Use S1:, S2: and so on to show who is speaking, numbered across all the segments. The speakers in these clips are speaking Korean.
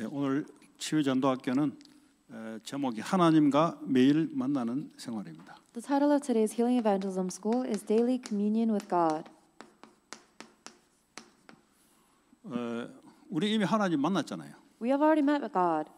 S1: 예, 오늘 치유전도학교는 에, 제목이 하나님과 매일 만나는 생활입니다.
S2: The title of today's Healing Evangelism School is Daily Communion with God.
S1: 에, 우리 이미 하나님 만났잖아요.
S2: We have already met with God.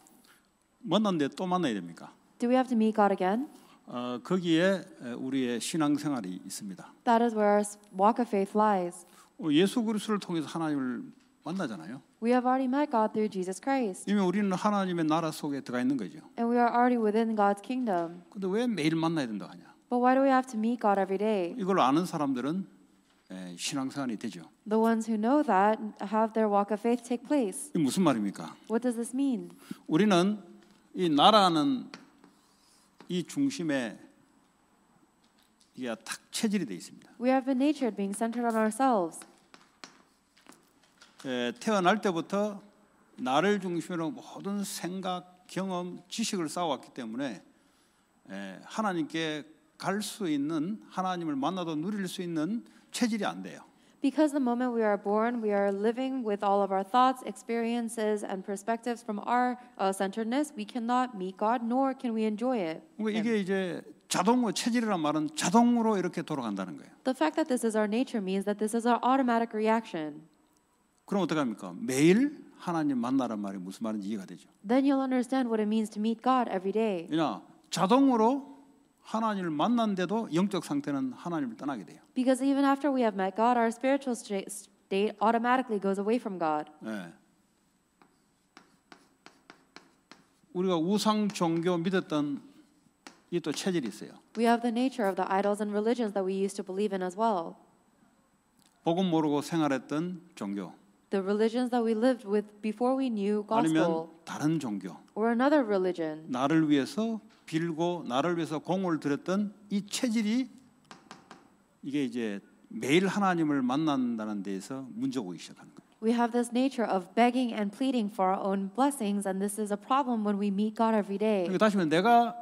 S1: 만났는데 또 만나야 됩니까?
S2: Do we have to meet God again?
S1: 어, 거기에 우리의 신앙생활이 있습니다.
S2: That is where our walk of faith lies.
S1: 예수 그리스도를 통해서 하나님을 만나잖아요.
S2: We have already met God through Jesus Christ.
S1: 이미 우리는 하나님의 나라 속에 들어가 있는 거죠.
S2: And we are already within God's kingdom.
S1: 근데 왜 매일 만나야 된다 하냐?
S2: But why do we have to meet God every day?
S1: 이걸 아는 사람들은 에, 신앙생활이 되죠.
S2: The ones who know that have their walk of faith take place.
S1: 이 무슨 말입니까?
S2: What does this mean?
S1: 우리는 이 나라는 이 중심에 이게 탁 체질이 돼 있습니다.
S2: We have been natured being centered on ourselves.
S1: 태어날 때부터 나를 중심으로 모든 생각, 경험, 지식을 쌓아왔기 때문에 하나님께 갈 수 있는 하나님을 만나도 누릴 수 있는 체질이 안 돼요.
S2: Because the moment we are born, we are living with all of our thoughts, experiences, and perspectives from our uh, centeredness. We cannot meet God, nor can we enjoy it.
S1: 이게 이제 자동으로 체질이란 말은 자동으로 이렇게 돌아간다는 거예요.
S2: The fact that this is our nature means that this is our automatic reaction.
S1: 그럼 어떡합니까? 매일 하나님 만나란 말이 무슨 말인지 이해가 되죠.
S2: Then you'll understand what it means to meet God every day.
S1: 왜냐 자동으로 하나님을 만난데도 영적 상태는 하나님을 떠나게 돼요.
S2: Because even after we have met God, our spiritual state automatically goes away from
S1: God. 예. 우리가 우상 종교 믿었던 이또 체질이 있어요.
S2: We have the nature of the idols and religions that we used to believe in as well.
S1: 복음 모르고 생활했던 종교.
S2: the religions that we lived with before we knew gospel 아니면
S1: 다른 종교
S2: or another religion.
S1: 나를 위해서 빌고 나를 위해서 공을 들였던 이 체질이 이게 이제 매일 하나님을 만난다는 데에서 문제가 오기 시작하는 거예요.
S2: We have this nature of begging and pleading for our own blessings and this is a problem when we meet God every day. 그러니까
S1: 다시 말해 내가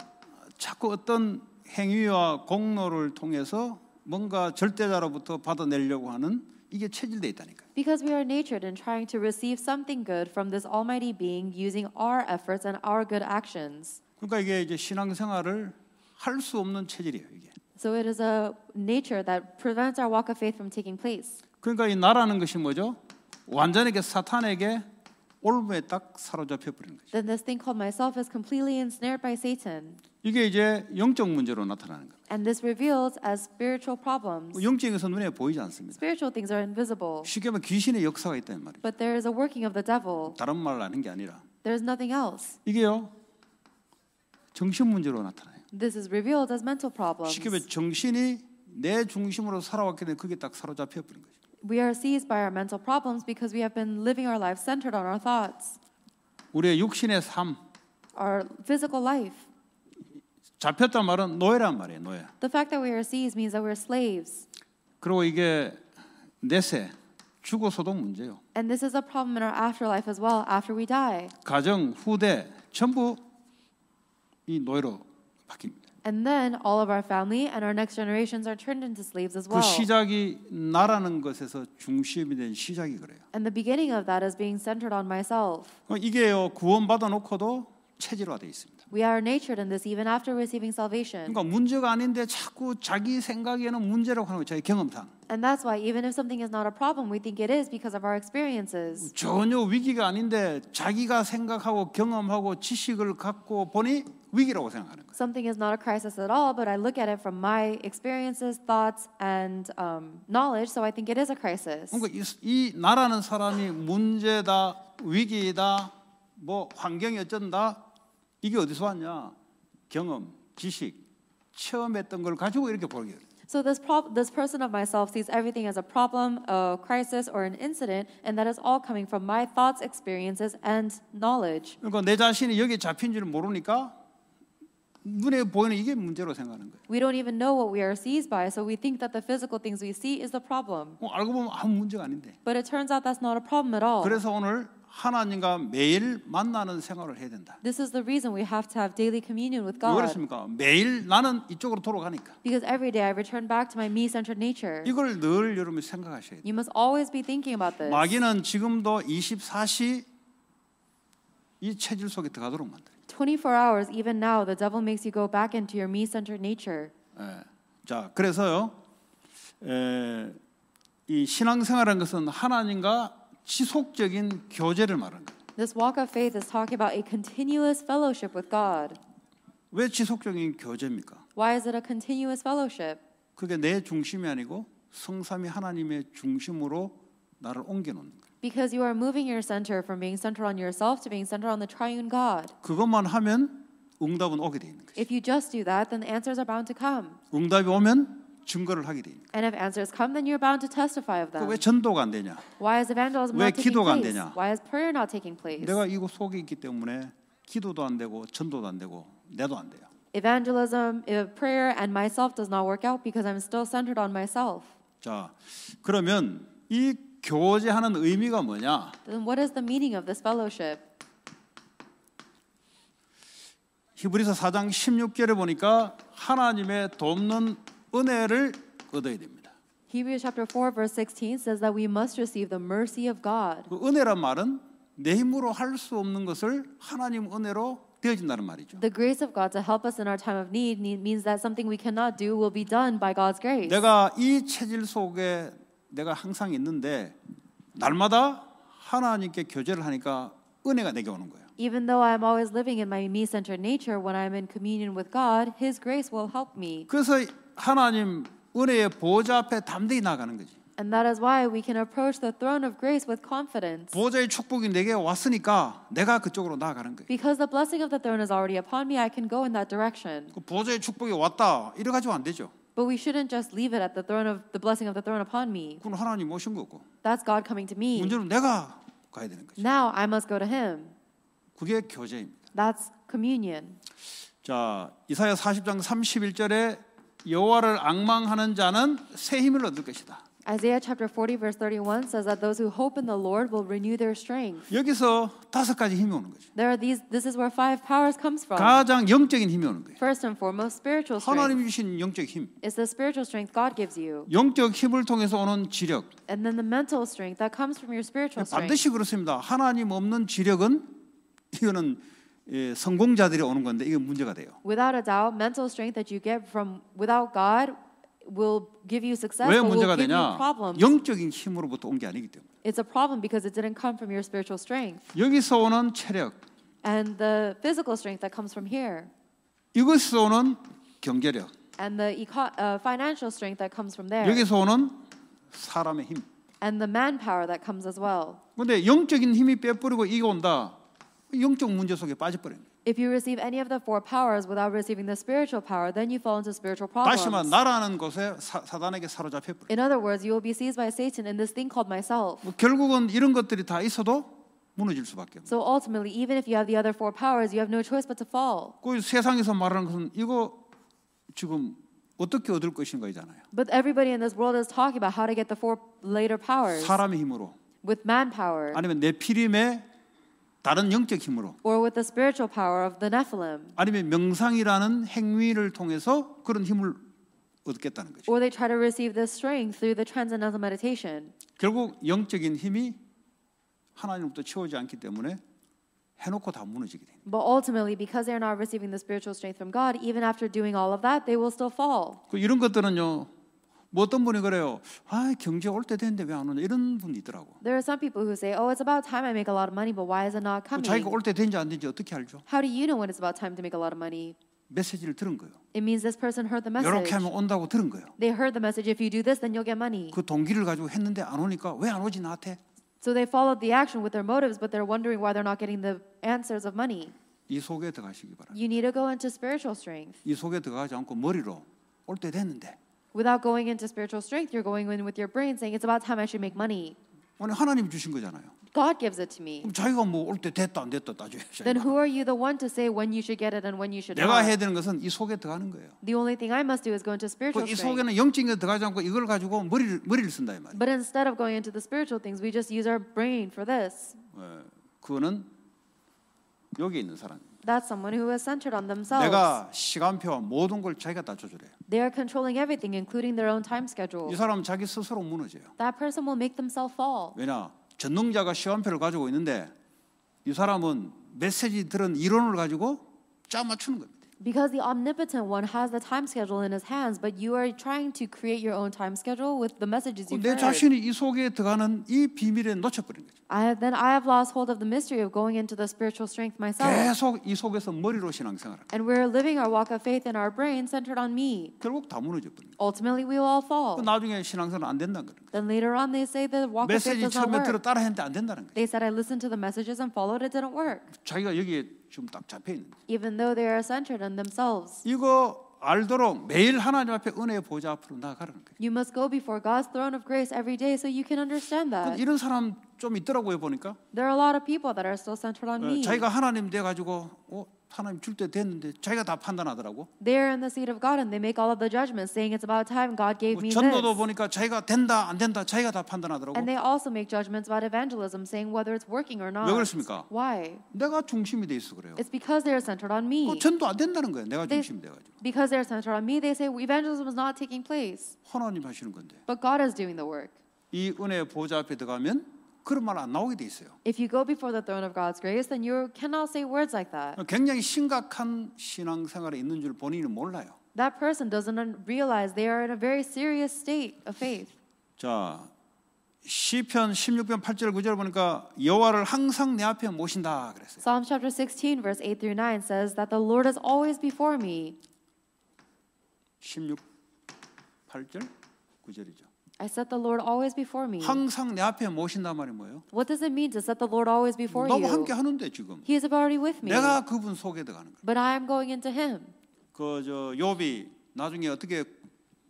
S1: 자꾸 어떤 행위와 공로를 통해서 뭔가 절대자로부터 받아내려고 하는 이게 체질돼 있다니까.
S2: Because we are natured in trying to receive something good from this almighty being using our efforts and our good actions.
S1: 그러니까 이게 이제 신앙생활을 할 없는 체질이에요, 이게.
S2: So it is a nature that prevents our walk of faith from taking place.
S1: 그러니까 이 나라는 것이 뭐죠? 완전하게 사탄에게 올무에 딱 사로잡혀 버리는 거죠.
S2: Then this thing called myself is completely ensnared by Satan.
S1: 이게 이제 영적 문제로 나타나는 겁니다.
S2: And this reveals as spiritual problems.
S1: 영적인 것은 눈에 보이지 않습니다.
S2: Spiritual things are invisible.
S1: 쉽게 말하면 귀신의 역사가 있다는 말이죠.
S2: But there is a working of the devil.
S1: 다른 말을 하는 게 아니라.
S2: There is nothing else.
S1: 이게요. 정신 문제로 나타나요.
S2: This is revealed as mental problems. 쉽게
S1: 말하면 정신이 내 중심으로 살아왔기 때문에 그게 딱 사로잡혀 버린 거죠.
S2: We are seized by our mental problems because we have been living our life centered on our thoughts.
S1: 우리의 육신의 삶,
S2: our physical life,
S1: 잡혔단 말은 노예란 말이에요. 노예.
S2: The fact that we are seized means that we're slaves.
S1: 그리고 이게 내세 죽어서도 문제요.
S2: And this is a problem in our afterlife as well after we die.
S1: 가정, 후대 전부 이 노예로
S2: 바뀝니다. And then all of our family and our next generations are turned into slaves as well. 그
S1: 시작이 나라는 것에서 중심이 된 시작이 그래요.
S2: And the beginning of that is being centered on myself.
S1: 이게요 구원 받아 놓고도 체질화되어 있습니다.
S2: We are nurtured in this even after receiving salvation.
S1: 그러니까 문제가 아닌데 자꾸 자기 생각에는 문제라고 하는 거예요. 저희 경험상.
S2: And that's why even if something is not a problem, we think it is because of our experiences.
S1: 전혀 위기가 아닌데 자기가 생각하고 경험하고 지식을 갖고 보니 위기라고 생각하는
S2: 거예요. Something is not a crisis at all, but I look at it from my experiences, thoughts, and um, knowledge, so I think it is a crisis. 그러니까 이,
S1: 이 나라는 사람이 문제다, 위기다, 뭐 환경이 어쩐다. 이게 어디서 왔냐? 경험, 지식, 체험했던 걸 가지고 이렇게 보게 돼요.
S2: So this prob- this person of myself sees everything as a problem, a crisis, or an incident, and that is all coming from my thoughts, experiences, and knowledge.
S1: 그러니까 내 자신이 여기에 잡힌 줄 모르니까 눈에 보이는 이게 문제로 생각하는 거예요.
S2: We don't even know what we are seized by, so we think that the physical things we see is the problem. 어, 알고 보면 아무 문제가 아닌데. But it turns out that's not a problem at all. 그래서
S1: 오늘 하나님과 매일 만나는 생활을 해야 된다.
S2: This is the reason we have to have daily communion with 왜 God. 그렇습니까?
S1: 매일 나는 이쪽으로 돌아가니까.
S2: Because every day I return back to my me-centered nature.
S1: 이걸 늘 여러분이 생각하셔야 돼요.
S2: You must always be thinking about this. 마귀는
S1: 지금도 24시 이 체질 속에 들어가도록 만들어요.
S2: 24 hours, even now, the devil makes you go back into your me-centered nature.
S1: 예. 자, 그래서요. 에, 이 신앙생활이라는 것은 하나님과 지속적인 교제를 말하는 거예요.
S2: This walk of faith is talking about a continuous fellowship with God.
S1: 왜 지속적인 교제입니까?
S2: Why is it a continuous fellowship?
S1: 그게 내 중심이 아니고 성삼위 하나님의 중심으로 나를 옮겨놓는 거예요.
S2: Because you are moving your center from being centered on yourself to being centered on the triune God.
S1: 그것만 하면 응답은 오게 돼 있는
S2: 거죠. If you just do that, then the answers are bound to come.
S1: 응답이 오면 증거를 하게 됩니다.
S2: And if answers come, then you're bound to testify of them. 왜
S1: 전도가 안 되냐?
S2: Why is evangelism 왜 not taking 기도가 안 place? 되냐? Why is prayer not taking place? 내가
S1: 이거 속에 있기 때문에 기도도 안 되고 전도도 안 되고 내도 안 돼요.
S2: Evangelism, prayer, and myself does not work out because I'm still centered on myself.
S1: 자, 그러면 이 교제하는 의미가 뭐냐?
S2: Then what is the meaning of this fellowship?
S1: 히브리서 4장 16절에 보니까 하나님의 돕는 은혜를 얻어야 됩니다.
S2: Hebrews chapter 4 verse 16 says that we must receive the mercy of God. 그
S1: 은혜란 말은 내 힘으로 할 수 없는 것을 하나님 은혜로 되어진다는 말이죠.
S2: The grace of God to help us in our time of need means that something we cannot do will be done by God's grace.
S1: 내가 이 체질 속에 내가 항상 있는데 날마다 하나님께 교제를 하니까 은혜가 내게 오는 거예요.
S2: Even though I am always living in my me-centered nature, when I am in communion with God, His grace will help me.
S1: 그래서 하나님 은혜의 보좌 앞에 담대히 나가는 거지.
S2: And that is why we can approach the throne of grace with confidence.
S1: 보좌의 축복이 내게 왔으니까 내가 그쪽으로 나아가는 거예요.
S2: Because the blessing of the throne is already upon me, I can go in that direction. 그
S1: 보좌의 축복이 왔다 이래 가지고 안 되죠.
S2: But we shouldn't just leave it at the throne of the blessing of the throne upon me. 그건 하나님 오신 거고. That's God coming to me. 문제는
S1: 내가 가야 되는
S2: 거죠. Now I must go to Him.
S1: 그게 교제입니다.
S2: That's communion.
S1: 자 이사야 40장 31절에 여호와를 악망하는 자는 새 힘을 얻을 것이다.
S2: Isaiah chapter 40 verse 31 says that those who hope in the Lord will renew their strength.
S1: 여기서 다섯 가지 힘이 오는 거죠.
S2: There are these this is where five powers comes from. 가장
S1: 영적인 힘이 오는 거예요.
S2: First and foremost spiritual strength. 하나님
S1: 주신 영적 힘.
S2: It's the spiritual strength God gives
S1: you. 영적 힘을 통해서 오는 지력.
S2: And then the mental strength that comes from your spiritual strength. 반드시
S1: 그렇습니다. 하나님 없는 지력은 이거는 예, 성공자들이 오는 건데 이게 문제가 돼요.
S2: Without a doubt, mental strength that you get from without God will give you success. 왜 문제가 되냐?
S1: 영적인 힘으로부터 온 게 아니기 때문에.
S2: It's a problem because it didn't come from your spiritual strength.
S1: 여기서 오는 체력.
S2: And the physical strength that comes from here.
S1: 이것에서 오는 경제력.
S2: And the eco- uh, financial strength that comes from there. 여기서
S1: 오는 사람의 힘.
S2: And the manpower that comes as well.
S1: 근데 영적인 힘이 빼버리고 이게 온다. 영적 문제 속에 빠져버린 거예요.
S2: If you receive any of the four powers without receiving the spiritual power, then you fall into spiritual problems. 다시 말 나라는
S1: 것에 사, 사단에게 사로잡혀 버려.
S2: In other words, you will be seized by Satan in this thing called myself.
S1: 뭐 결국은 이런 것들이 다 있어도 무너질 수밖에 없는.
S2: So ultimately, even if you have the other four powers, you have no choice but to fall.
S1: 그 세상에서 말하는 것은 이거 지금 어떻게 얻을 것인가이잖아요.
S2: But everybody in this world is talking about how to get the four later powers. 사람의 힘으로. With manpower. 아니면
S1: 내 필임에 다른 영적 힘으로
S2: or with the spiritual power of the Nephilim
S1: 아니면 명상이라는 행위를 통해서 그런 힘을 얻겠다는
S2: 거죠. or they try to receive this strength through the transcendental meditation.
S1: 결국 영적인 힘이 하나님부터 채워지 않기 때문에 해놓고 다 무너지게 됩니다.
S2: But ultimately, because they are not receiving the spiritual strength from God, even after doing all of that, they will still fall.
S1: 그 이런 것들은요 뭐 어떤 분이 그래요. 아 경제 올 때 됐는데 왜 안 오냐 이런 분이 있더라고.
S2: There are some people who say, "Oh, it's about time I make a lot of money, but why is it not coming?" 자기가 올때
S1: 된지 안 된지 어떻게 알죠?
S2: How do you know when it's about time to make a lot of
S1: money? 메시지를 들은 거예요.
S2: It means this person heard the message. 이렇게
S1: 하면 온다고 들은 거예요.
S2: They heard the message. If you do this, then you'll get money. 그
S1: 동기를 가지고 했는데 안 오니까 왜 안 오지 나한테?
S2: So they followed the action with their motives, but they're wondering why they're not getting the answers of money.
S1: 이 속에 들어가시기 바랍니다.
S2: You need to go into spiritual strength.
S1: 이 속에 들어가지 않고 머리로 올 때 됐는데.
S2: without going into spiritual strength, you're going in with your brain saying it's about time I should make money.
S1: 아니 하나님이 주신 거잖아요.
S2: God gives it to me. 그럼
S1: 자기가 뭐 됐다 안 됐다 Then
S2: who are you the one to say when you should get it and when you should not? 내가 해야 되는
S1: 것은 이 속에 들어가는 거예요.
S2: The only thing I must do is go into spiritual 이 속에는
S1: 영적인 들어가지 않고 이걸 가지고 머리를 머리를 쓴다 이
S2: But instead of going into the spiritual things, we just use our brain for this.
S1: 그거는 여기 있는 사람.
S2: That's someone who is centered on themselves. 내가
S1: 시간표 모든 걸 자기가 다 조절해요.
S2: They are controlling everything, including their own time schedule.
S1: 이 사람 자기 스스로 무너져요.
S2: That person will make themselves fall.
S1: 왜냐? 전능자가 시간표를 가지고 있는데 이 사람은 메시지 들은 이론을 가지고 짜 맞추는 겁니다.
S2: because the omnipotent one has the time schedule in his hands, but you are trying to create your own time schedule with the messages you've 내 heard. 자신이
S1: 이 속에 들어가는 이 비밀에 놓쳐버린 거죠.
S2: I have, then I have lost hold of the mystery of going into the spiritual strength myself. 계속
S1: 이 속에서 머리로
S2: And we're living our walk of faith in our brain centered on me. 결국 다 Ultimately, we will all fall.
S1: 나중에 신앙생활 안 된다는
S2: Then later on, they say the walk of faith does not 처음에 work. 들어 안 된다는 They said I listened to the messages and followed it didn't work.
S1: 자기가 여기에 지금 딱 잡혀 있는.
S2: Even though they are centered on themselves.
S1: 이거 알도록 매일 하나님 앞에 은혜의 보좌 앞으로 나가라는 거예요.
S2: You must go before God's throne of grace every day so you can understand that. 이런 사람
S1: 좀 있더라고요 보니까.
S2: There are a lot of people that are so centered on me. 자기가 하나님
S1: 돼 가지고 어, 하나님 줄 때 됐는데 자기가 다 판단하더라고.
S2: They're in the seat of God and they make all of the judgments, saying it's about time God gave me this. 전도도
S1: 보니까 자기가 된다 안 된다 자기가 다 판단하더라고. And they
S2: also make judgments about evangelism, saying whether it's working or not. 왜 그렇습니까? Why?
S1: 내가 중심이 돼 있어 그래요. It's
S2: because they're centered on me. 어, 전도
S1: 안 된다는 거예요. 내가 they, 중심이 돼가지고.
S2: Because they're centered on me, they say evangelism is not taking place.
S1: 하나님 하시는 건데.
S2: But God is doing the work.
S1: 이 은혜 보좌 앞에 들어가면. 그런 말안 나오게 돼 있어요.
S2: If you go before the throne of God's grace, then you cannot say words like that.
S1: 굉장히 심각한 신앙생활에 있는 줄 본인은 몰라요.
S2: That person doesn't realize they are in a very serious state
S1: of faith. 자, 시편 16편 8절 9절 보니까 여호와를 항상 내 앞에 모신다 그랬어요.
S2: Psalm chapter 16 verse 8 through 9 says that the Lord is always before me.
S1: 16 8절 9절이죠.
S2: I set the Lord always before me. 항상
S1: 내 앞에 모신단 말이 뭐예요?
S2: What does it mean to set the Lord always before you? 너무 함께
S1: 하는데 지금. He
S2: is already with me. 내가
S1: 그분 속에 들어가는 거예요.
S2: But I am going into Him.
S1: 그저 욥이 나중에 어떻게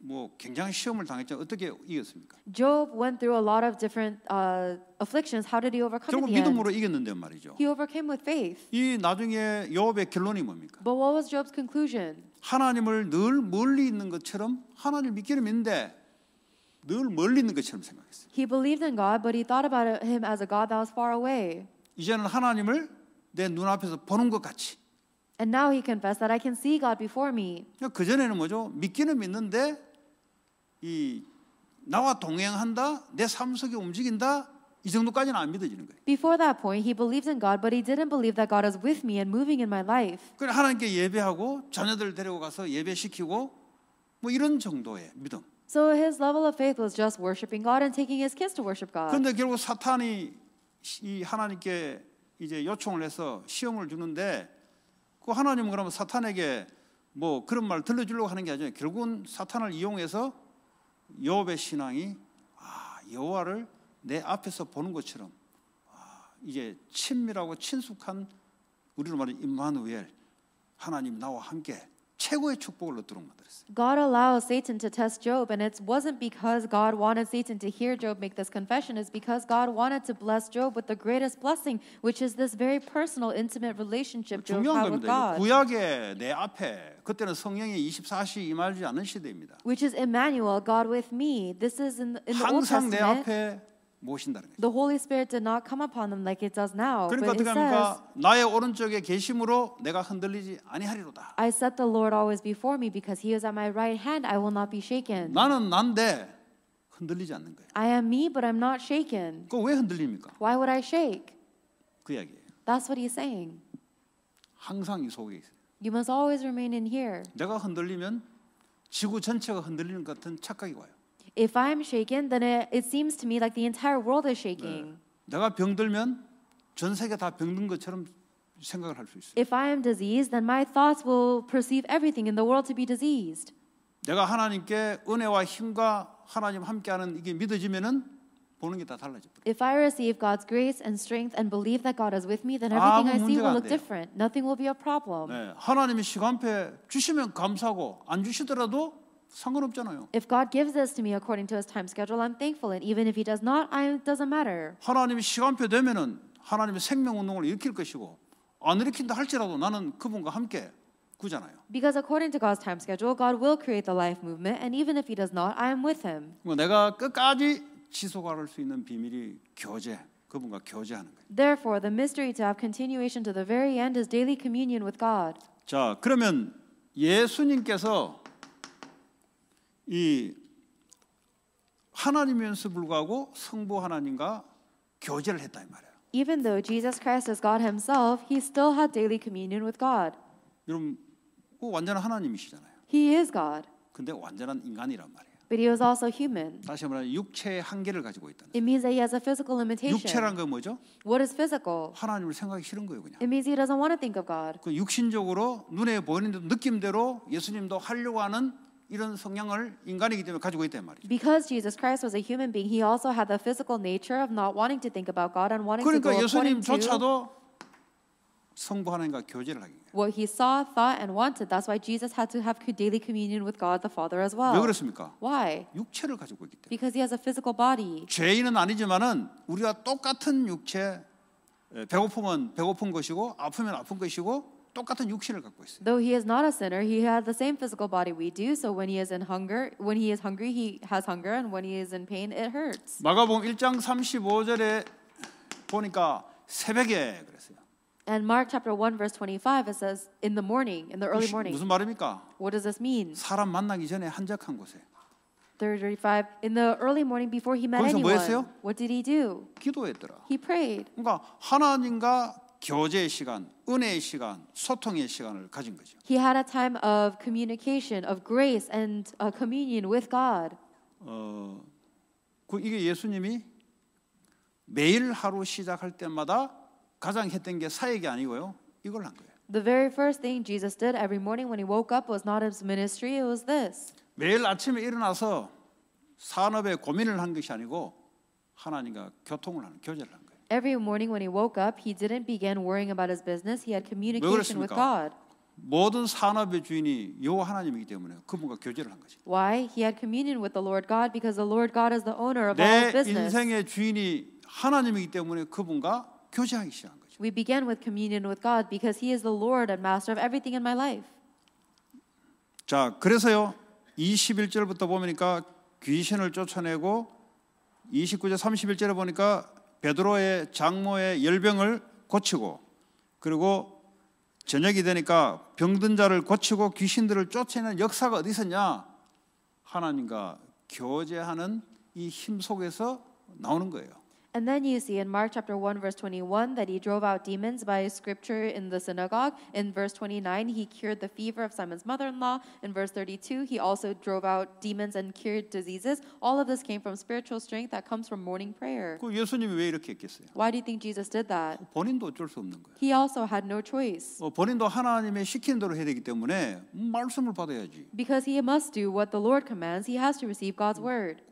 S1: 뭐 굉장히 시험을 당했죠. 어떻게 이겼습니까?
S2: Job went through a lot of different uh, afflictions. How did he overcome 결국 it? 믿음으로
S1: 이겼는데 말이죠.
S2: He overcame with faith.
S1: 이 나중에 욥의 결론이 뭡니까?
S2: But what was Job's conclusion?
S1: 하나님을 늘 멀리 있는 것처럼 하나님을 믿기는 믿는데 늘 멀리 있는 것처럼 생각했어요.
S2: He believed in God, but he thought about him as a God that was far away.
S1: 이제는 하나님을 내 눈앞에서 보는 것 같이.
S2: And now he confessed that I can see God before me.
S1: 그 전에는 뭐죠? 믿기는 믿는데 이 나와 동행한다, 내 삶 속에 움직인다 이 정도까지는 안 믿어지는 거예요.
S2: Before that point, he believed in God, but he didn't believe that God is with me and moving in my life.
S1: 그래 하나님께 예배하고 자녀들 데리고 가서 예배시키고 뭐 이런 정도의 믿음.
S2: So his level of faith was just worshiping God and taking his kids to worship God.
S1: 그런데 결국 사탄이 이 하나님께 이제 요청을 해서 시험을 주는데 그 하나님은 그러면 사탄에게 뭐 그런 말 들려주려고 하는 게 아니에요. 결국은 사탄을 이용해서 여호의 신앙이 아 여호와를 내 앞에서 보는 것처럼 아, 이제 친밀하고 친숙한 우리로 말하는 임마누엘 하나님 나와 함께 최고의 축복을 얻도록 만들었어요.
S2: God allowed Satan to test Job, and it wasn't because God wanted Satan to hear Job make this confession. It's because God wanted to bless Job with the greatest blessing, which is this very personal, intimate relationship Job had with God.
S1: 구약에 내 앞에 그때는 성령이 24시 임하지 않은 시대입니다.
S2: Which is Emmanuel, God with me. This is in, in the Old Testament. 항상 내 앞에 모신다는 거죠. The Holy Spirit did not come upon them like it does now. 그러니까 어떻게 합니까?
S1: 나의 오른쪽에 계심으로 내가 흔들리지 아니하리로다.
S2: I set the Lord always before me because He is at my right hand. I will not be shaken. 나는
S1: 난데 흔들리지 않는 거예요.
S2: I am me, but I'm not shaken.
S1: 그왜 흔들립니까?
S2: Why would I shake? 그 이야기예요. That's what He's saying.
S1: 항상 이 속에 있어요.
S2: You must always remain in here.
S1: 내가 흔들리면 지구 전체가 흔들리는 같은 착각이 와요.
S2: If I'm shaken, then it, it seems to me like the entire world is shaking.
S1: 내가 병들면 전 세계 다 병든 것처럼 생각을 할 수 있어요.
S2: If I am diseased, then my thoughts will perceive everything in the world to be diseased.
S1: 내가 하나님께 은혜와 힘과 하나님 함께하는 이게 믿어지면은 보는 게 다 달라져.
S2: If I receive God's grace and strength and believe that God is with me, then everything I see will look different. Nothing will
S1: be a problem. 네, 하나님이 시간표 주시면 감사고 안 주시더라도 상관없잖아요.
S2: If God gives this to me according to His time schedule, I'm thankful, and even if He does not, I doesn't matter.
S1: 하나님이 시간표 되면은 하나님의 생명 운동을 일으킬 것이고 안 일으킨다 할지라도 나는 그분과 함께 구잖아요.
S2: Because according to God's time schedule, God will create the life movement, and even if He does not, I am with Him.
S1: 뭐 내가 끝까지 지속할 수 있는 비밀이 교제. 그분과 교제하는 거예요.
S2: Therefore, the mystery to have continuation to the very end is daily communion with God.
S1: 자, 그러면 예수님께서 이 하나님이면서 불구하고 성부 하나님과 교제를 했다 이 말이에요.
S2: Even though Jesus Christ is God himself, he still had daily communion with God.
S1: 여러분, 뭐 완전한 하나님이시잖아요.
S2: He is God.
S1: 근데 완전한 인간이란 말이에요.
S2: But he was also human.
S1: 다시 말하면 육체의 한계를 가지고 있다는.
S2: It means that he has a physical limitation. 육체란 건 뭐죠? What is physical?
S1: 하나님을 생각하기 싫은 거예요, 그냥.
S2: It means he doesn't want to think of God.
S1: 그 육신적으로 눈에 보이는 느낌대로 예수님도 하려고 하는 이런 성향을 인간이기 때문에 가지고 있단 말이죠.
S2: Because Jesus Christ was a human being, he also had the physical nature of not wanting to think about God and wanting 그러니까 to go according to
S1: 성부 하나님과 교제를 하기.
S2: What he saw, thought, and wanted. That's why Jesus had to have daily communion with God the Father as well. 왜 그렇습니까? Why? 육체를 가지고 있기 때문에. Because he has a physical body.
S1: 죄인은 아니지만은 우리와 똑같은 육체. 배고프면 배고픈 것이고 아프면 아픈 것이고 똑같은 육신을 갖고 있어요. Though
S2: he is not a sinner, he had the same physical body we do. So when he is in hunger, when he is hungry, he has hunger, and when he is in pain, it hurts.
S1: 마가복음 1장 35절에 보니까 새벽에 그랬어요.
S2: And Mark chapter 1 verse 25 it says in the morning, in the early morning. 무슨
S1: 말입니까? What does this mean? 사람 만나기 전에 한적한 곳에.
S2: 35 in the early morning before he met anyone. 뭐 What did he do?
S1: 기도했더라.
S2: He prayed. 그러니까 하나님과
S1: 교제의 시간, 은혜의 시간, 소통의 시간을 가진 거죠.
S2: He had a time of communication, of grace and a communion with God.
S1: 어, 그 이게 예수님이 매일 하루 시작할 때마다 가장 했던 게 사역이 아니고요.
S2: 이걸 한 거예요. The very first thing Jesus did every morning when he woke up was not his ministry, it was this.
S1: 매일 아침에 일어나서 산업에 고민을 한 것이 아니고 하나님과 교통을 하는 교제를 한 거예요.
S2: Every morning when he woke up, he didn't begin worrying about his business. He had communication with God.
S1: 모든 산업의 주인이 여호와 하나님이기 때문에 그분과 교제를 한 거지.
S2: Why? He had communion with the Lord God because the Lord God is the owner of all his business. 내
S1: 인생의 주인이 하나님이기 때문에 그분과
S2: 교제하기 시작한 거죠. We began with communion with God because he is the Lord and master of everything in my life.
S1: 자, 그래서요. 21절부터 보니까 귀신을 쫓아내고 29절 31절에 보니까 베드로의 장모의 열병을 고치고 그리고 저녁이 되니까 병든 자를 고치고 귀신들을 쫓아내는 역사가 어디 있었냐? 하나님과 교제하는 이 힘 속에서 나오는 거예요.
S2: And then you see in Mark chapter 1, verse 21, that he drove out demons by scripture in the synagogue. In verse 29, he cured the fever of Simon's mother in law. In verse 32, he also drove out demons and cured diseases. All of this came from spiritual strength that comes from morning prayer. Why do you think Jesus did that? He also had no choice.
S1: 때문에
S2: Because he must do what the Lord commands, he has to receive God's word.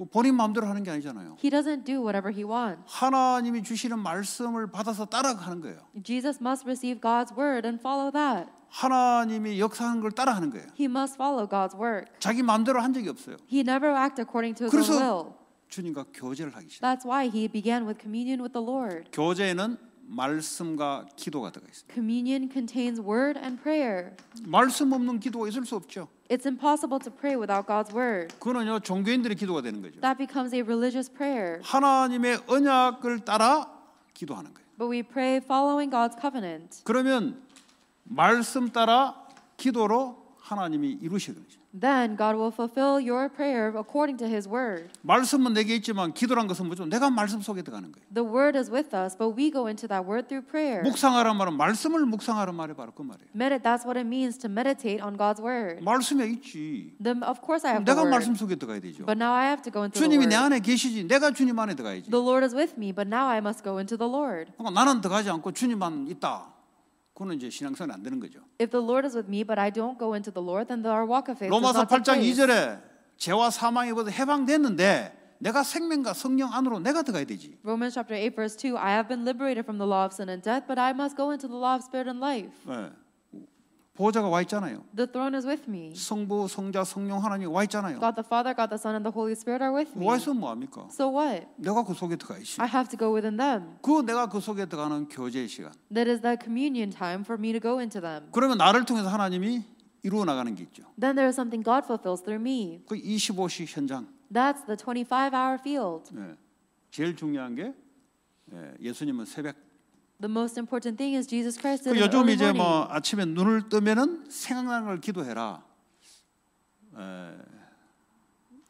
S2: He doesn't do whatever he wants.
S1: 하나님이 주시는 말씀을 받아서 따라가는 거예요.
S2: Jesus must receive God's word and follow that.
S1: 하나님이 역사하는 걸 따라하는 거예요.
S2: He must follow God's work.
S1: 자기 마음대로 한 적이 없어요.
S2: He never acted according to his own will.
S1: 주님과 교제를 하기 시작.
S2: That's why he began with communion with the Lord.
S1: 교제는 말씀과 기도가 들어가 있습니다.
S2: Communion contains word and prayer.
S1: 말씀 없는 기도가 있을 수 없죠.
S2: It's impossible to pray without God's word.
S1: 그는요 종교인들의 기도가 되는 거죠.
S2: That becomes a religious prayer.
S1: 하나님의 언약을 따라 기도하는 거예요.
S2: But we pray following God's covenant.
S1: 그러면 말씀 따라 기도로 하나님이 이루시는 거죠.
S2: Then God will fulfill your prayer according to His word.
S1: 말씀은 내게 있지만 기도란 것은 뭐죠? 내가 말씀 속에 들어가는 거예요.
S2: The word is with us, but we go into that word through prayer. 묵상하란
S1: 말은 말씀을 묵상하란 말이 바로 그 말이에요.
S2: Medit that's what it means to meditate on God's word. 말씀에 있지. Then of course I have. 내가 the word. 말씀
S1: 속에 들어가야 되죠. But now
S2: I have to go into 주님이 the word. 내
S1: 안에 계시지. 내가 주님 안에 들어가야지.
S2: The Lord is with me, but now I must go into the Lord. 그러니까 나는
S1: 들어가지 않고 주님만 있다. 그는 이제 신앙선 안 되는 거죠.
S2: If the Lord is with me but I don't go into the Lord then our walk of faith 로마서 8장 2절에
S1: 죄와 사망에부터 해방됐는데 내가 생명과 성령 안으로 내가 들어가야 되지.
S2: Romans chapter 8 verse 2 I have been liberated from the law of sin and death but I must go into the law of spirit and life.
S1: 네. 보호자가 와 있잖아요. The throne is with me. 성부, 성자, 성령 하나님 와 있잖아요. God
S2: the Father, God the Son, and the Holy Spirit are with me. 와 있으면
S1: 뭐 합니까? So what? 내가 그 속에 들어가야지. I have to go within them. 그 내가 그 속에 들어가는 교제의 시간.
S2: That is that communion time for me to go into them.
S1: 그러면 나를 통해서 하나님이 이루어 나가는 게 있죠.
S2: Then there is something God fulfills through me.
S1: 그 25시 현장.
S2: That's the 25-hour field.
S1: 네. 제일 중요한 게 예수님은 새벽
S2: The most important thing is Jesus Christ. 그 요즘 이제 뭐
S1: 아침에 눈을 뜨면은 생각나는 걸 기도해라.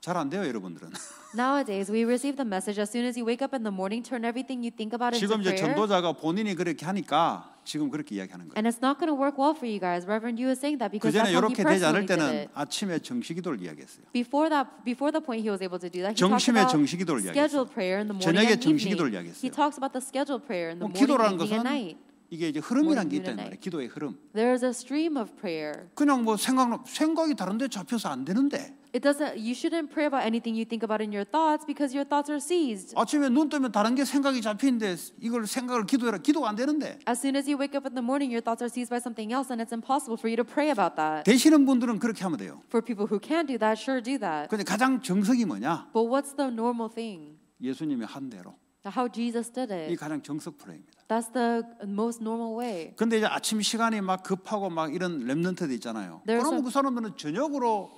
S1: 잘안 돼요, 여러분들은.
S2: Nowadays we receive the message as soon as you wake up in the morning turn everything you think about into prayer. 지금 이제 전도자가
S1: 본인이 그렇게 하니까 지금 그렇게 이야기하는 거예요.
S2: And it's not going to work well for you guys. Reverend Yu is saying that because 그 전에 that's how he 이렇게 되지 personally 않을 때는 did it.
S1: 아침에 정시기도를 이야기했어요.
S2: Before that, before the point he was able to do that, he talked 점심에 about 정시기도를 scheduled prayer in the morning 저녁에 and 정시기도를 evening. 이야기했어요. He talks about the scheduled prayer in the 뭐 morning, 기도라는 evening, and 것은 night.
S1: 이게 이제 흐름이라는 게 있다는 말이에요. 기도의 흐름.
S2: There is a stream of prayer.
S1: 그냥 뭐 생각 생각이 다른데 잡혀서 안 되는데
S2: It doesn't. You shouldn't pray about anything you think about in your thoughts because your thoughts are seized.
S1: 아침에 눈 뜨면 다른 게 생각이 잡히는데 이걸 생각을 기도해라 기도가 안 되는데.
S2: As soon as you wake up in the morning, your thoughts are seized by something else, and it's impossible for you to pray about that.
S1: 되시는 분들은 그렇게 하면 돼요.
S2: For people who can do that, sure do that. 근데
S1: 가장 정석이 뭐냐?
S2: But what's the normal thing?
S1: 예수님이 한 대로.
S2: How Jesus did it. 이
S1: 가장 정석 프레임입니다.
S2: That's the most normal way.
S1: 근데 이제 아침 시간이 막 급하고 막 이런 렘넌트들 있잖아요. 그러면 그 사람들은 저녁으로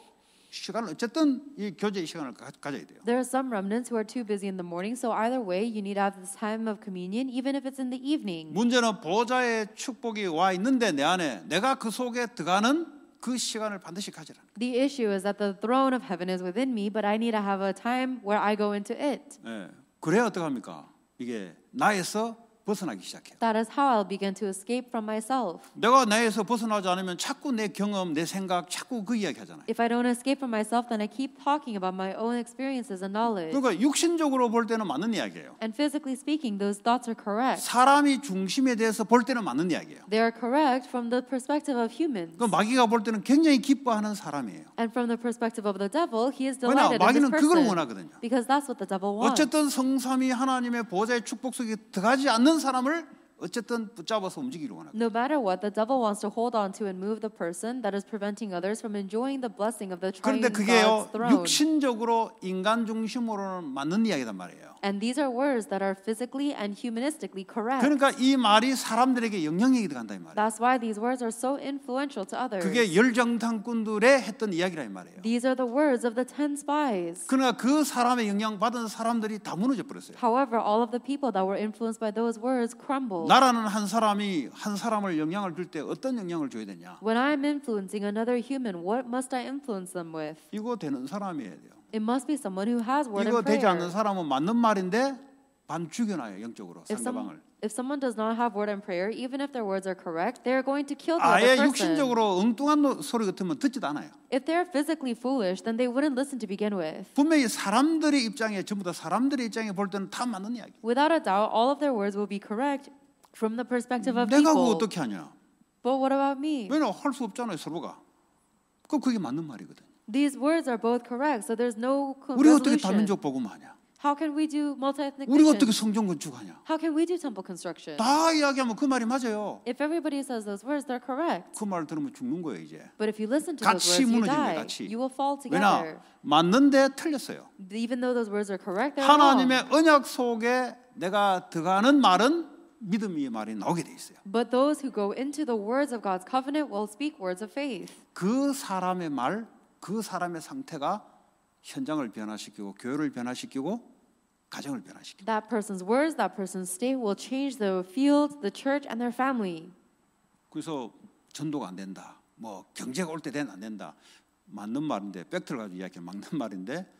S1: 시간을 어쨌든 이 교제의 시간을 가, 가져야 돼요.
S2: There are some remnants who are too busy in the morning, so either way, you need to have this time of communion, even if it's in the evening.
S1: 문제는 보좌의 축복이 와 있는데 내 안에 내가 그 속에 들어가는 그 시간을 반드시 가지라.
S2: The issue is that the throne of heaven is within me, but I need to have a time where I go into it.
S1: 예, 그래야 어떡합니까? 이게 나에서 벗어나기 시작해요.
S2: That is how I'll begin to escape from myself.
S1: 내가 나에서 벗어나지 않으면 자꾸 내 경험, 내 생각 자꾸 그 이야기 하잖아요.
S2: If I don't escape from myself, then I keep talking about my own experiences and knowledge. 그러니까
S1: 육신적으로 볼 때는 맞는 이야기예요.
S2: And physically speaking, those thoughts are correct.
S1: 사람이 중심에 대해서 볼 때는 맞는 이야기예요.
S2: They are correct from the perspective of humans. 그
S1: 마귀가 볼 때는 굉장히 기뻐하는 사람이에요.
S2: And from the perspective of the devil, he is delighted in this person. 마귀는 그걸 원하거든요. Because that's what the devil wants.
S1: 어쨌든 성삼위 하나님의 보좌의 축복 속에 들어가지 않는 사람을 어쨌든 붙잡아서 움직이기 원하고.
S2: No matter what the devil wants to hold on to and move the person that is preventing others from enjoying the blessing of the triune 그런데 그게요 God's throne.
S1: 육신적으로 인간 중심으로는 맞는 이야기단 말이에요.
S2: And these are words that are physically and humanistically correct. 그러니까 이
S1: 말이 사람들에게 영향력이 간다 이 말이에요.
S2: That's why these words are so influential to others. 그게
S1: 열정탐꾼들의 했던 이야기라 이 말이에요.
S2: These are the words of the ten spies.
S1: 그러나 그 사람의 영향 받은 사람들이 다 무너져 버렸어요.
S2: However, all of the people that were influenced by those words crumbled. 나라는 한
S1: 사람이 한 사람을 영향을 줄 때 어떤 영향을 줘야 되냐?
S2: When I'm influencing another human, what must I influence them with?
S1: 이거 되는 사람이어야 돼요.
S2: It must be someone who has word 이거 and prayer. 되지 않는
S1: 사람은 맞는 말인데 반 죽여놔요 영적으로 if 상대방을. Some,
S2: if someone does not have word and prayer, even if their words are correct, they are going to kill the other person. 아예 육신적으로
S1: 엉뚱한 소리 같으면 듣지도 않아요.
S2: If they are physically foolish, then they wouldn't listen to begin with.
S1: 분명히 사람들의 입장에 전부 다 사람들의 입장에 볼 때는 다 맞는 이야기.
S2: Without a doubt, all of their words will be correct,
S1: From the perspective of 내가 그거 people. 어떻게 하냐? But what about me? 왜냐 할수 없잖아요 서로가. 그 그게 맞는 말이거든. These words are both correct, so there's no 우리 어떻게 resolution. 다민족 복음하냐?
S2: How can we do multi-ethnic 우리 어떻게 missions?
S1: 성전 건축하냐?
S2: How can we do temple construction? 다
S1: 이야기하면 그 말이 맞아요.
S2: If everybody says those words, they're correct.
S1: 그말 들으면 죽는 거예요 이제.
S2: But if you listen to those 같이 words, you 무너집니다, die. 같이. You will fall together. 왜냐
S1: 맞는데 틀렸어요.
S2: Even though those words are correct, they're wrong. 하나님의
S1: 언약 속에 내가 들어가는 말은 믿음의 말이 나오게 돼 있어요.
S2: But those who go into the words of God's covenant will speak words of faith.
S1: 그 사람의 말, 그 사람의 상태가 현장을 변화시키고 교회를 변화시키고 가정을 변화시키고.
S2: That person's words, that person's state will change the field, the church, and their family.
S1: 그래서 전도가 안 된다. 뭐 경제가 올때 되면 안 된다. 맞는 말인데 팩트를 가지고 이야기를 막는 말인데